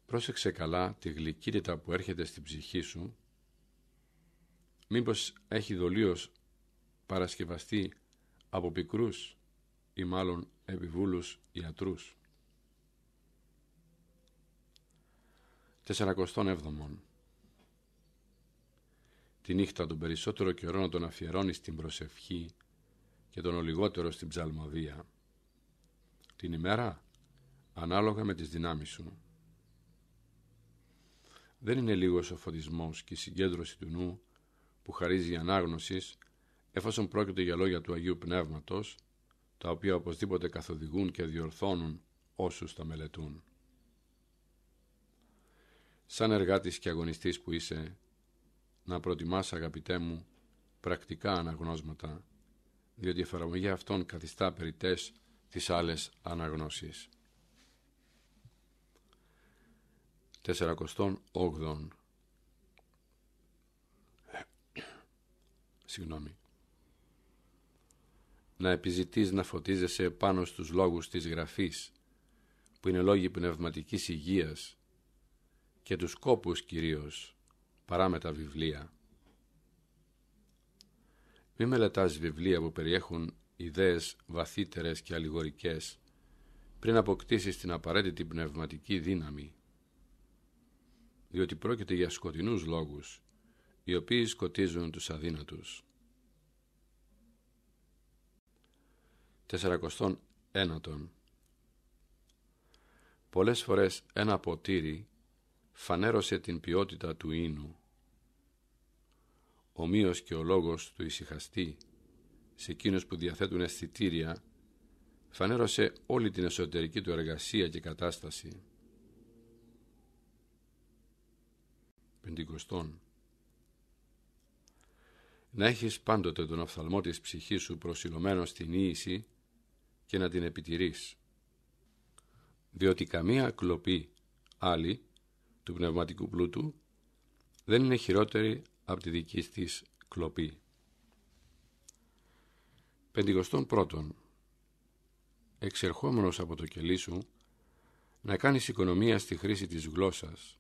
Πρόσεξε καλά τη γλυκύτητα που έρχεται στην ψυχή σου, μήπως έχει δολίως παρασκευαστεί από πικρούς ή μάλλον επιβούλους ιατρούς. 47 τη νύχτα τον περισσότερο καιρό να τον αφιερώνεις στην προσευχή και τον ολιγότερο στην ψαλμοδία. Την ημέρα ανάλογα με τις δυνάμεις σου. Δεν είναι λίγος ο φωτισμός και η συγκέντρωση του νου που χαρίζει η ανάγνωσης εφόσον πρόκειται για λόγια του Αγίου Πνεύματος τα οποία οπωσδήποτε καθοδηγούν και διορθώνουν όσους τα μελετούν. Σαν εργάτης και αγωνιστής που είσαι, να προτιμάς αγαπητέ μου πρακτικά αναγνώσματα, διότι η εφαρμογή αυτών καθιστά περιτές τις άλλες αναγνώσεις. 48. Συγγνώμη. Να επιζητείς να φωτίζεσαι πάνω στους λόγους της γραφής, που είναι λόγοι πνευματικής υγείας και τους κόπους κυρίως, παρά με τα βιβλία. Μη μελετάς βιβλία που περιέχουν ιδέες βαθύτερες και αλληγορικές πριν αποκτήσεις την απαραίτητη πνευματική δύναμη, διότι πρόκειται για σκοτεινούς λόγους, οι οποίοι σκοτίζουν τους αδύνατους. 41. Πολλές φορές ένα ποτήρι φανέρωσε την ποιότητα του ίνου ομοίως και ο λόγος του ησυχαστή σε εκείνους που διαθέτουν αισθητήρια φανέρωσε όλη την εσωτερική του εργασία και κατάσταση. Πεντηκοστών Να έχεις πάντοτε τον οφθαλμό της ψυχής σου προσιλωμένο στην ίηση και να την επιτηρείς. Διότι καμία κλοπή άλλη του πνευματικού πλούτου δεν είναι χειρότερη από τη δική της κλοπή. πρώτον, Εξερχόμενος από το κελί σου, να κάνεις οικονομία στη χρήση της γλώσσας,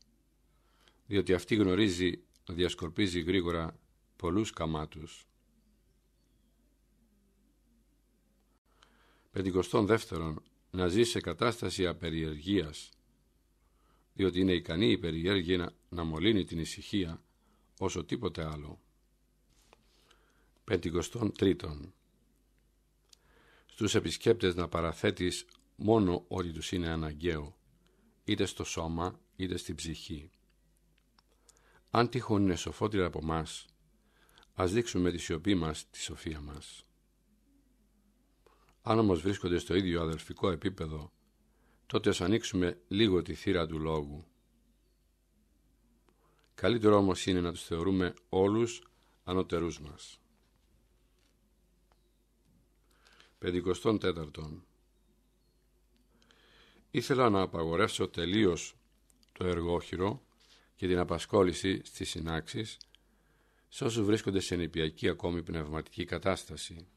διότι αυτή γνωρίζει να διασκορπίζει γρήγορα πολλούς καμάτους. δεύτερον, Να ζεις σε κατάσταση απεριεργίας, διότι είναι ικανή η περιέργεια να μολύνει την ησυχία όσο τίποτε άλλο. τρίτων Στους επισκέπτες να παραθέτεις μόνο ό,τι τους είναι αναγκαίο, είτε στο σώμα είτε στην ψυχή. Αν τυχόν είναι σοφότερα από μας, ας δείξουμε τη σιωπή μας τη σοφία μας. Αν όμως βρίσκονται στο ίδιο αδελφικό επίπεδο, τότε ας ανοίξουμε λίγο τη θύρα του λόγου Καλύτερο όμως είναι να τους θεωρούμε όλους ανωτερούς μας. 54. Ήθελα να απαγορεύσω τελείως το εργόχειρο και την απασχόληση στις συνάξεις σε όσους βρίσκονται σε νηπιακή ακόμη πνευματική κατάσταση.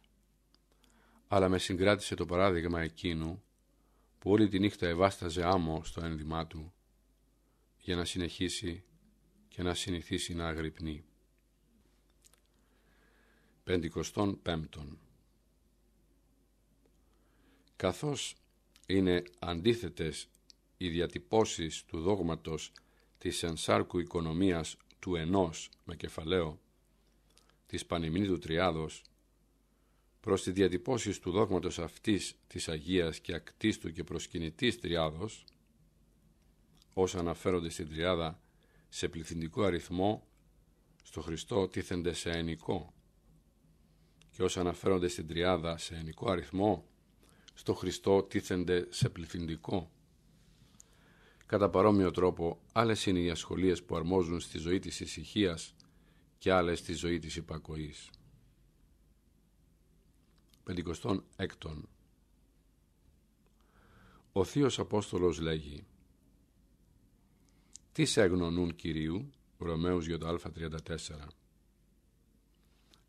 Αλλά με συγκράτησε το παράδειγμα εκείνου που όλη τη νύχτα εβάσταζε άμμο στο ένδυμά του για να συνεχίσει και να συνηθίσει να αγρυπνεί. πέμπτων Καθώς είναι αντίθετες οι διατυπώσεις του δόγματος της ενσάρκου οικονομίας του ενός με κεφαλαίο της του Τριάδος προς τις διατυπώσεις του δόγματος αυτής της Αγίας και ακτίστου και προσκυνητής Τριάδος όσα αναφέρονται στην Τριάδα σε πληθυντικό αριθμό στο Χριστό τίθενται σε ενικό και όσα αναφέρονται στην τριάδα σε ενικό αριθμό στο Χριστό τίθενται σε πληθυντικό. Κατά παρόμοιο τρόπο, άλλες είναι οι ασχολίες που αρμόζουν στη ζωή της ησυχίας και άλλες στη ζωή της υπακοής. 56. Ο Θείος Απόστολος λέγει τι σε εγνωνούν, κυριου Κυρίου, α Ιωτα34.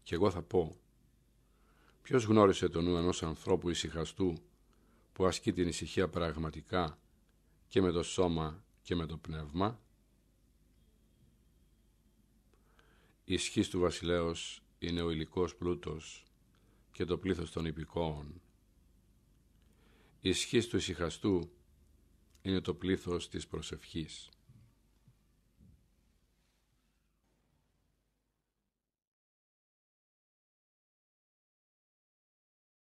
Και εγώ θα πω, ποιος γνώρισε τον νου ενός ανθρώπου ησυχαστού που ασκεί την ησυχία πραγματικά και με το σώμα και με το πνεύμα. Η σχής του βασιλέως είναι ο υλικός πλούτος και το πλήθος των υπηκόων. Η σχής του ησυχαστού είναι το πλήθος της προσευχής.